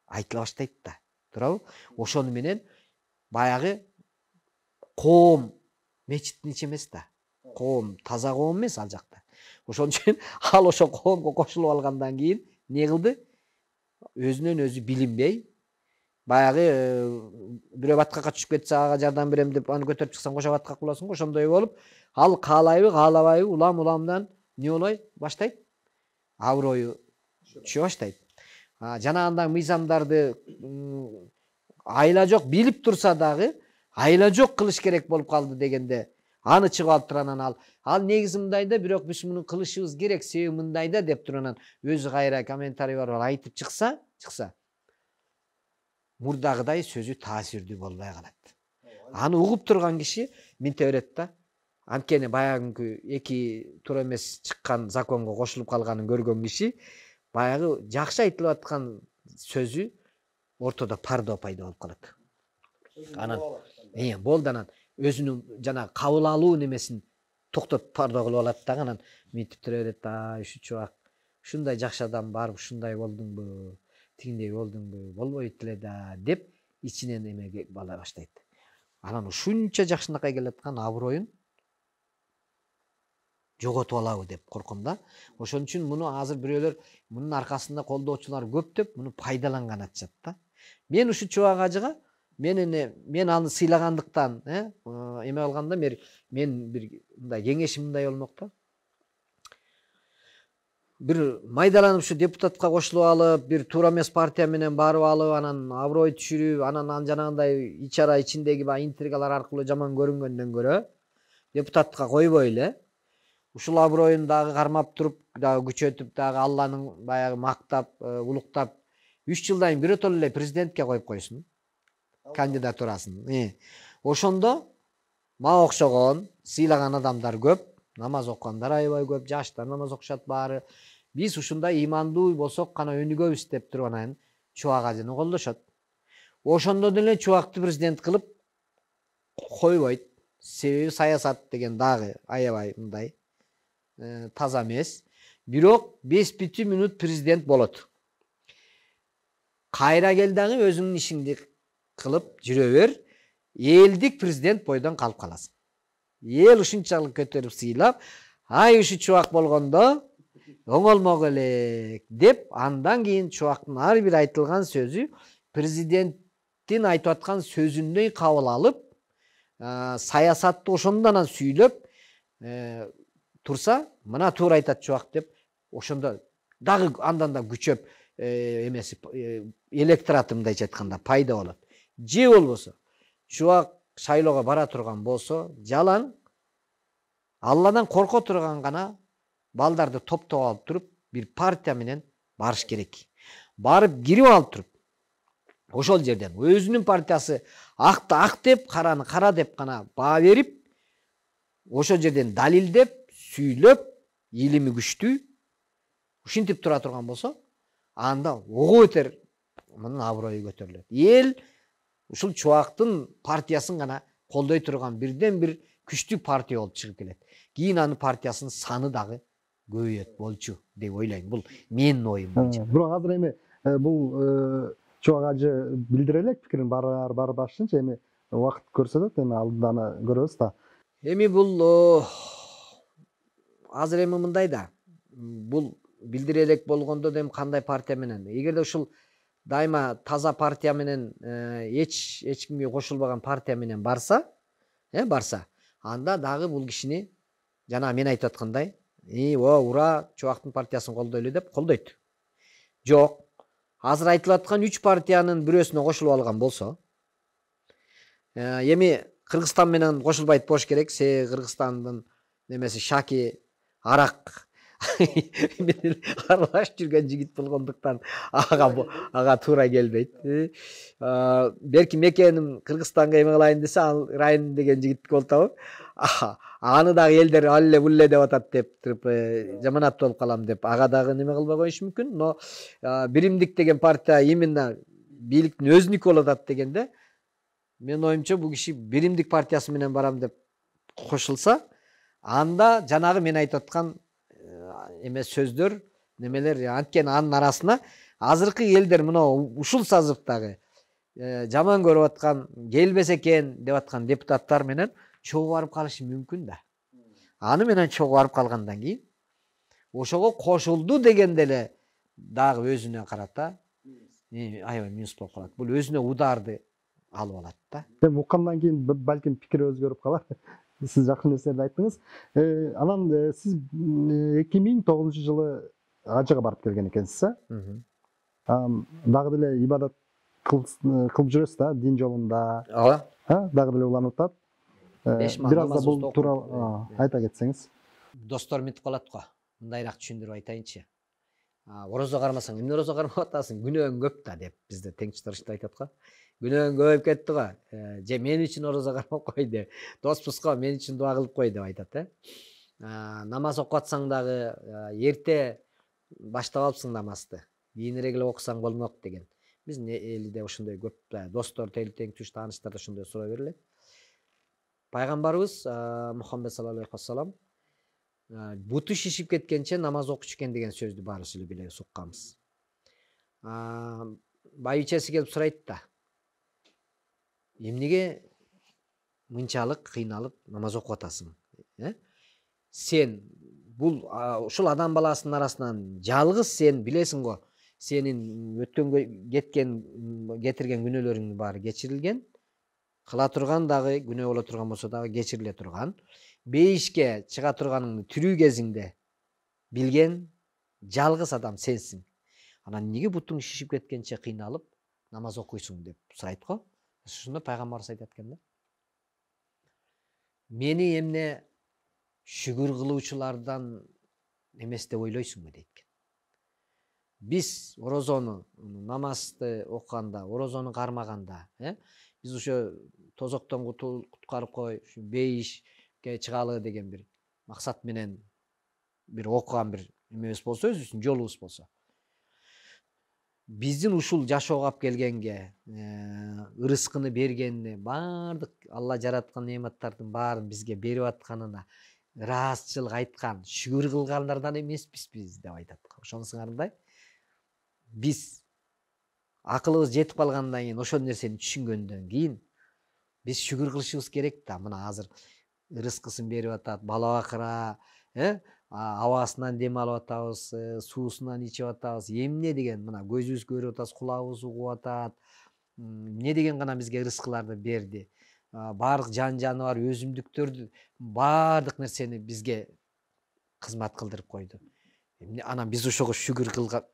айтыла баштайт да туурабы ошону менен баягы коом мечиттин ичи эмес да коом таза коом эмес ал жакта ошон үчүн (laughs) ал ошол коомго кошулуп алгандан кийин эмне кылды өзүнөн өзү билинбей баягы э, бирөө баткакка түшүп кетсе ага жардам берем деп аны көтөрүп чыксаң кошо баткак го ошондой болуп ал каалайбы каалабайбы улам уламдан эмне болой баштайт аброю түшө баштайт жанагындай мыйзамдарды айла жок билип турса дагы айла жок кылыш керек болуп калды дегенде аны чыгып алып туруп анан ал ал негизи мындай да бирок биз муну кылышыбыз керек себеби мындай да деп туруп анан өзү кайра комментарий барып айтып чыкса чыкса мурдагыдай сөзү таасирдүү болбой калат аны угуп турган киши минте берет да анткени күнкү эки туура эмес чыккан законго кошулуп калганын көргөн киши баягы жакшы айтылып аткан сөзү ортодо пардо пайда болуп калат анан э, болду анан өзүнүн жанагы кабыл алуу немесин токтотуп пардо кылып алат дагы анан мынтип тура берет а ушу чубак ушундай жакшы адам барып ушундай болдуңбу тигиндей болдуңбу болбойт эле да деп ичинен эмеге бала баштайт анан ушунча жакшынакай келе аткан аброюн жоготуп алабы деп корком да ошон үчүн муну азыр бирөөлөр мунун аркасында колдоочулар деп муну пайдаланган атышат да мен ушу чубак ажыга мен эне мен аны сыйлагандыктан э, э эме кылганда мен бир мындай кеңешим мындай болмок да бир майдаланып ушу депутатка кошулуп алып бир туура эмес партия менен барып алып анан аброй түшүрүп анан аны жанагындай ич ара ичиндеги баягы интригалар аркылуу жаман көрүнгөндөн көрө депутатка койбой эле ушул аброюн дагы кармап туруп дагы күчөтүп дагы алланын баягы мактап э, улуктап үч жылдан кийин биротоло эле президентке коюп койсун кандидатурасын ошондо мага окшогон сыйлаган адамдар көп намаз окугандар аябай көп жаштар намаз окушат баары биз ушундай ыймандуу болсок гана өнүгөбүз деп туруп анан чубак ажыны колдошот ошондо деле чубакты президент кылып койбойт себеби саясат деген дагы аябай мындай таза эмес бирок 5 бүтү минут президент болот кайра кел дагы өзүңдүн ишиңди кылып жүрө бер элдик президент бойдон калып каласың эл ушунчалык көтөрүп сыйлап ай ушу чубак болгондо оңолмок элек деп андан кийин чубактын ар бир айтылган сөзү президенттин айтып аткан сөзүндөй кабыл алып саясатты ошондон анан сүйлөп турса мына туура айтат чубак деп ошондо дагы андан да күчөп э, эмеси э, электр мындайча айтканда пайда болот же болбосо чубак шайлоого бара турган болсо жалаң алладан корко турган гана балдарды топтоп алып туруп бир партия менен барыш керек барып кирип алып туруп ошол жерден өзүнүн партиясы акты ак деп караны кара деп гана баа берип ошол жерден далилдеп сүйлөп илими күчтүү ушинтип тура турган болсо анда ого бетер мунун аброю көтөрүлөт эл ушул чубактын партиясын гана колдой турган бирден бир күчтүү партия болуп чыгып келет кийин анын партиясынын саны дагы көбөйөт болчу деп ойлойм бул менин оюм боюнча бирок азыр эми бул чубак ажы билдире элек пикирин барар барбашынчы эми убакыт көрсөтөт эми алдыда аны көрөбүз да эми бул азыр эми мындай да бул билдире элек болгондо да эми кандай партия менен эгерде ушул дайыма таза партия менен э, эч эч кимге кошулбаган партия менен барса э барса анда дагы бул кишини жана мен айтып аткандай о ура чубактын партиясын колдойлу деп колдойт жок азыр айтылып аткан үч партиянын бирөөсүнө кошулуп алган болсо э, эми кыргызстан менен кошулбайт болуш керек себеби кыргызстандын немеси шаки арак (laughs) мен аралашып жүргөн жигит болгондуктан ага ага туура келбейт э, берки мекеним кыргызстанга эме кылайын десе ал райым деген жигитти болуп атабы аны дагы элдер алле булле деп атат деп туруп э, жаманат болуп калам деп ага дагы неме кылбай коюшу мүмкүн но биримдик деген партия именно бийликтин өзүнүкү болуп атат дегенде менин оюмча бул киши биримдик партиясы менен барам деп кошулса анда жанагы мен айтып аткан эме сөздөр немелер э, анткени анын арасына азыркы элдер мына ушул сазывдагы э, жаман көрүп аткан келбесе экен деп аткан депутаттар менен чогуу барып калышы мүмкүн да аны менен чогуу барып калгандан кийин ошого кошулду дегенде эле дагы өзүнө карата аябай минус болуп калат бул өзүнө ударды алып алат да уккандан кийин балким пикири өзгөрүп калат Э, э, сіз жақын нәрселерді айттыңыз ә, анан ә, сіз эки миң тогузунчу жылы ажыга барып келген экенсиз а дагы деле ибадат кылып э, жүресіз да дин жолында, ооба дагы деле уланып атат бир бул тууралуу айта кетсеңиз достор мынтип калат го мындайраак түшүндүрүп айтайынчы ораза кармасаң эмне ораза кармап атасың күнөөң көп да деп бизде тең чытырышта айтат го күнөөң көбөйүп кетти го же мен үчүн ораза кармап кой деп доспуз го мен үчүн дуа кылып кой деп айтат э намаз окуп атсаң дагы эрте ә, баштап алыпсың намазды кийинирээк эле окусаң болмок деген биздин элде ошондой көп достор тең тааныштар да ошондой суроо берилет пайгамбарыбыз мухаммед саллаллаху алейхи вассалам буты шишип кеткенче намаз оқ экен деген сөздү баарыбыз эле билебиз укканбыз байбичеси келип сурайт да эмнеге мынчалык кыйналып намаз окуп атасың э сен бул ушул адам баласынын арасынан жалгыз сен билесиң го сенин өткөнгө кеткен кетирген күнөөлөрүңдүн баары кечирилген кыла турган дагы күнөө боло турган болсо дагы кечириле турган бейішке шыға тұрғаныңды тірүү кезіңде білген жалғыз адам сенсің анан неге бутуң шишип кеткенше кыйналып намаз окуйсуң деп сурайт го ошондо пайгамбарыбыз айтат экен да мени эмне шүгүр кылуучулардан эмес деп ойлойсуңбу дейт экен биз орозону намазды окуганда орозону кармаганда э биз ошо тозоктон куткарып кой ушу бейиш ке чыгалы деген бир максат менен бир окуган бир эмебиз болсо өзүбүздүн жолубуз болсо биздин ушул жашоого алып келгенге э, ырыскыны бергенине баардык алла жараткан нематтардын баарын бизге берип атканына ыраазычылык айткан шүгүр кылгандардан эмеспиз биз деп айтат ошонусуңарындай биз акылыбыз жетип калгандан кийин ошол нерсени түшүнгөндөн кийин биз шүгүр кылышыбыз керек да мына азыр рызқысын беріп жатады бақыра ә? Э, ауасынан демалып алып ә, э, суысынан ішіп жатамыз емне деген мына көзіміз көріп жатасыз құлағымыз ұғып жатады не деген ғана бізге рызқыларды берді ә, барлық жан жануар өзімдіктерді барлық нәрсені бізге қызмат қылдырып қойды ана анан биз ошого шүгүр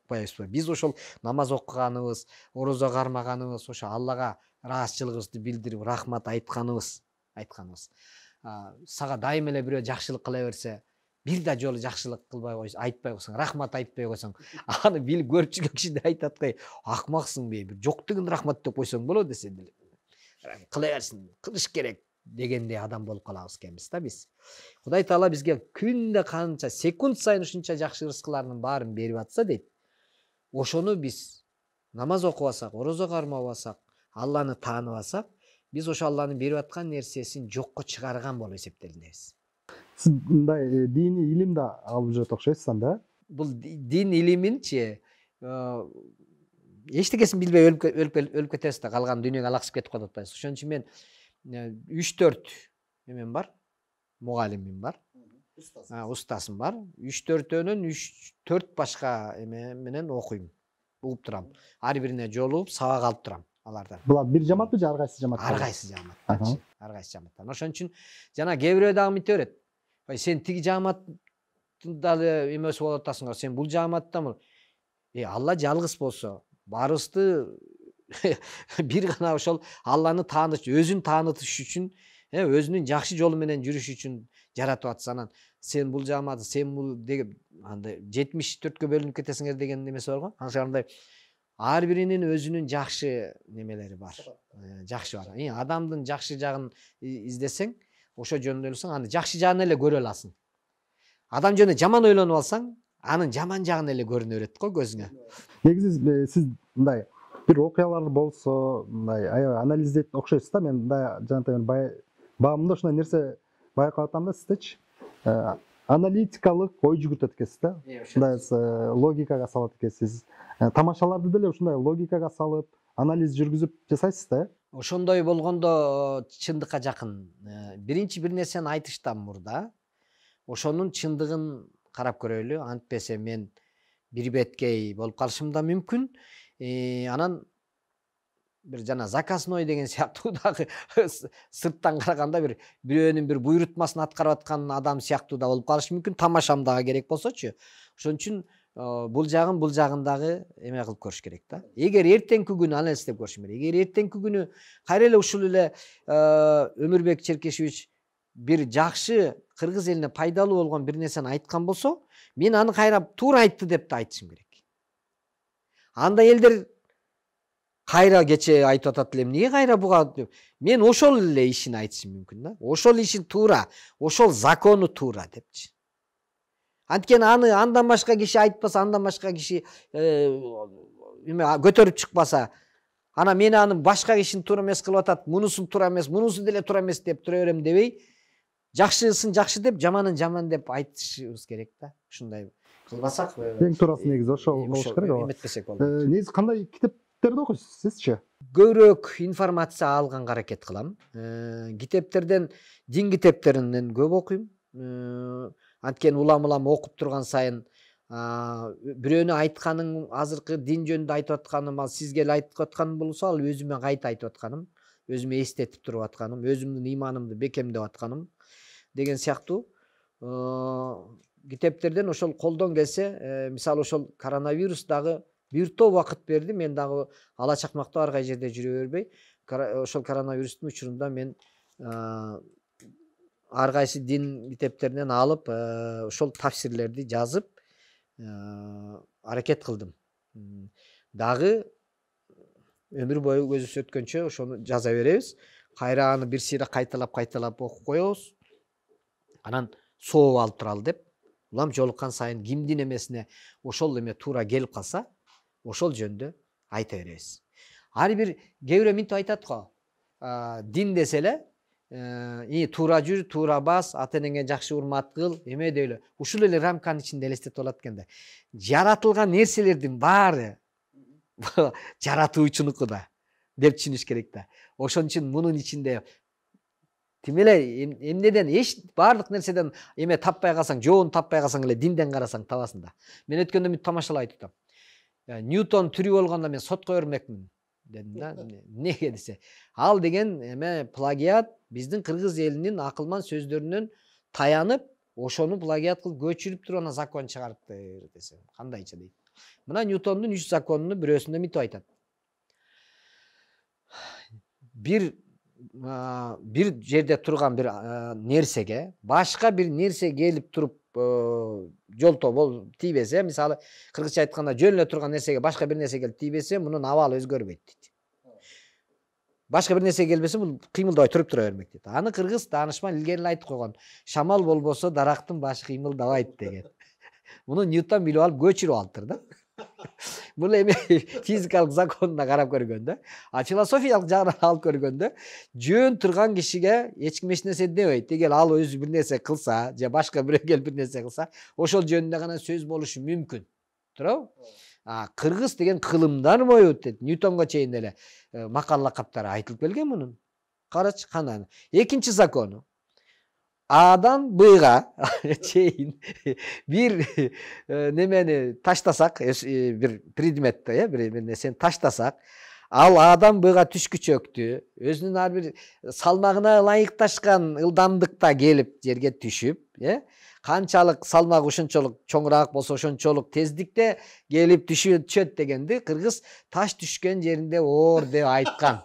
ба биз ошол намаз окуганыбыз орозо кармаганыбыз ошо аллага ыраазычылыгыбызды билдирип рахмат айтканыбыз айтканыбыз сага дайым эле бирөө жакшылык кыла берсе бир да жолу жакшылык кылбай койсо айтпай койсоң рахмат айтпай койсоң (laughs) аны билип көрүп жүргөн кишиде айтат кой акмаксың бир жок деген рахмат деп койсоң болот десе деле кыла берсин кылыш керек дегендей адам болуп калабыз экенбиз да биз кудай таала бизге күндө канча секунд сайын ушунча жакшы ырыскылардын баарын берип атса дейт ошону биз намаз окубасак орозо кармабасак алланы тааныбасак биз алланын берип аткан нерсесин жокко чыгарган болуп эсептелинебиз сиз мындай диний илим да алып жүрөт окшойсуз анда бул дин илиминчи эчтекесин билбей өлүп кетесиз да калган дүйнөгө алаксып кетип калып атпайсыз ошон үчүн мен үч төрт немем бар мугалимим бар устазым бар үч төртөөнөн үч төрт башка эме менен окуйм угуп турам ар бирине жолугуп сабак алып турам аларда булар бир жамаатпы же ар кайсы жамаат ар кайсы жамааттанчы ар кайсы жамааттан ошон үчүн жана кээ бирөө дагы мынтип берет ой сен тиги жамааттын эле эмеси болуп атасың сен бул жамааттан э алла жалгыз болсо баарыбызды (laughs) бир гана ошол алланы тааныш өзүн таанытыш үчүн э өзүнүн жакшы жолу менен жүрүш үчүн жаратып атса анан сен бул жаамады сен бул деп андай жетимиш төрткө бөлүнүп кетесиңер деген немеси бар го анан ар биринин өзүнүн жакшы немелери бар жакшы бар адамдын жакшы жагын издесең ошо жөнүндө ойлосоң аны жакшы жагын эле көрө аласың адам жөнүндө жаман ойлонуп алсаң анын жаман жагын эле көрүнө берет го көзүңө негизи сиз мындай бир окуялар болсо мындай аябай анализдейт окшойсуз да мен мындай жанагындай баамында ушундай нерсе байкап атам да сиздечи аналитикалык ой жүгүртөт экенсиз да мындай иә, логикага салат экенсиз тамашаларды деле ушундай логикага салып анализ жүргүзүп жасайсыз да ошондой болгондо э, чындыкка жакын э, биринчи бир нерсени айтыштан мурда ошонун чындыгын карап көрөлү антпесе мен беткей болуп калышым да мүмкүн анан бір жана заказной деген сияқты (laughs) дағы сырттан қарағанда бір біреуінің бір бұйыртмасын атқарып жатқан адам сияқты да болып қалышы мүмкін тамашам керек керек болсочу ошон үчүн бул жагын бул жагындагы эме кылып көрүш керек да эгер эртеңки күнү анализ деп көрүшүм керек эгер эртеңки күнү кайра эле ушул эле өмүрбек черкешевич бир жакшы кыргыз элине пайдалуу болгон бир нерсени айткан болсо мен аны кайра туура айтты деп да айтышым керек Анда элдер кайра кечээ айтып атат элем эмнеге кайра буга деп мен ошол эле ишин айтышым мүмкүн да ошол ишин туура ошол закону туура депчи анткени аны андан башка киши айтпаса андан башка киши эме көтөрүп чыкпаса анан мен аны башка кишини туура эмес кылып атат мунусун туура эмес мунусу деле туура эмес деп тура берем дебей жакшысын жакшы деп жаманын жаман деп айтышыбыз керек да ушундай кылбасак эң туурасы негизи ошол болуш керек ооба эметпесек болот негизи кандай китеп китептерди окуйсуз сизчи көбүрөөк информация алганга аракет кылам э, китептерден дин китептеринен көп окуйм э, анткени улам улам окуп турган сайын бирөөнү айтканың азыркы дин жөнүндө айтып атканым ал сизге эле айтып атканым болсо ал өзүмө кайта айтып атканым өзүмө эстетип туруп атканым өзүмдүн ыйманымды бекемдеп атканым деген сыяктуу э, китептерден ошол колдон келсе мисалы ошол коронавирус дагы бир топ убакыт берди мен дагы ала чакмактуу ар кай жерде жүрө бербей ошол коронавирустун учурунда мен ар кайсы дин китептеринен алып ошол тафсирлерди жазып аракет кылдым дагы өмүр бою көзүбүз өткөнчө ошону жаза беребиз кайра аны бир сыйра кайталап кайталап окуп коебуз анан сооп алып туралы деп улам жолуккан сайын кимдин эмесине ошол эме туура келип калса ошол жөнүндө айта беребиз ар бир кээ бирөө мынтип айтат го дин десе эле э, туура жүр туура бас ата энеңе жакшы урмат кыл эме деп эле ушул эле рамканын ичинде элестетип алат экен да жаратылган нерселердин баары (laughs) жаратуучунуку да деп түшүнүш керек да ошон үчүн мунун ичинде тим эле эмнеден эч баардык нерседен эме таппай калсаң жообун таппай калсаң эле динден карасаң табасың да мен өткөндө мынтип тамашалап айтып атам Ә, ньютон тірі болғанда мен сотқа бермекпін дедім да неге десе ал деген эме плагиат біздің қырғыз елінің ақылман сөздерінен таянып ошону плагиат кылып көчүрүп туруп анан закон чыгарыптыр десе кандайча дейт мына ньютондун үч законунун бирөөсүндө мынтип айтат бир бир жерде турган бир нерсеге башка бир нерсе келип туруп жолто болуп тийбесе мисалы кыргызча айтканда жөн эле турган нерсеге башка бир нерсе келип тийбесе мунун абалы өзгөрбөйт дейт башка бир нерсе келбесе бул кыймылдабай туруп тура бермек дейт аны кыргыз даанышман илгери эле айтып койгон шамал болбосо дарактын башы кыймылдабайт деген (laughs) муну ньютон билип алып көчүрүп алыптыр да бул эми физикалык законуна карап көргөндө а философиялык жагынан алып көргөндө жөн турган кишиге эч ким эч нерсе дебейт эгер ал өзү бир нерсе кылса же башка бирөө келип бир нерсе кылса ошол жөнүндө гана сөз болушу мүмкүн туурабы кыргыз деген кылымдар бою дейт ньютонго чейин эле макал лакаптары айтылып келген мунун карачы кананы экинчи закону адан быйга чейин бир немени таштасак бир предметти э бир нерсени таштасак ал адан түш түшкүчөктү өзүнүн ар бир салмагына ылайыкташкан ылдамдыкта келип жерге түшүп э канчалык салмагы ошончолук чоңураак болсо ошончолук тездикте келип түшөт дегенди кыргыз таш түшкөн жеринде оор деп айткан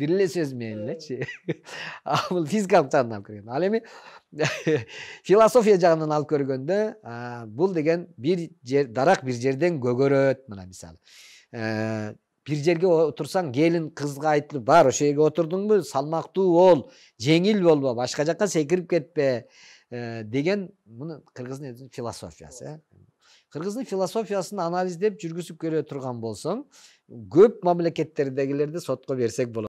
딜레 сөз чи а бул физикалык жагынан алып көргөн ал эми философия жагынан алып көргөндө бул деген бир жер дарак бир жерден көгөрөт мына мисалы э, бир жерге отурсаң келин кызга айтылып бар ошол жерге отурдуңбу салмактуу бол жеңил болбо башка жакка секирип кетпе э, деген муну кыргыздын өзүнүн философиясы э кыргыздын философиясын анализдеп жүргүзүп көрө турган болсоң көп мамлекеттердегилерди сотко берсек болот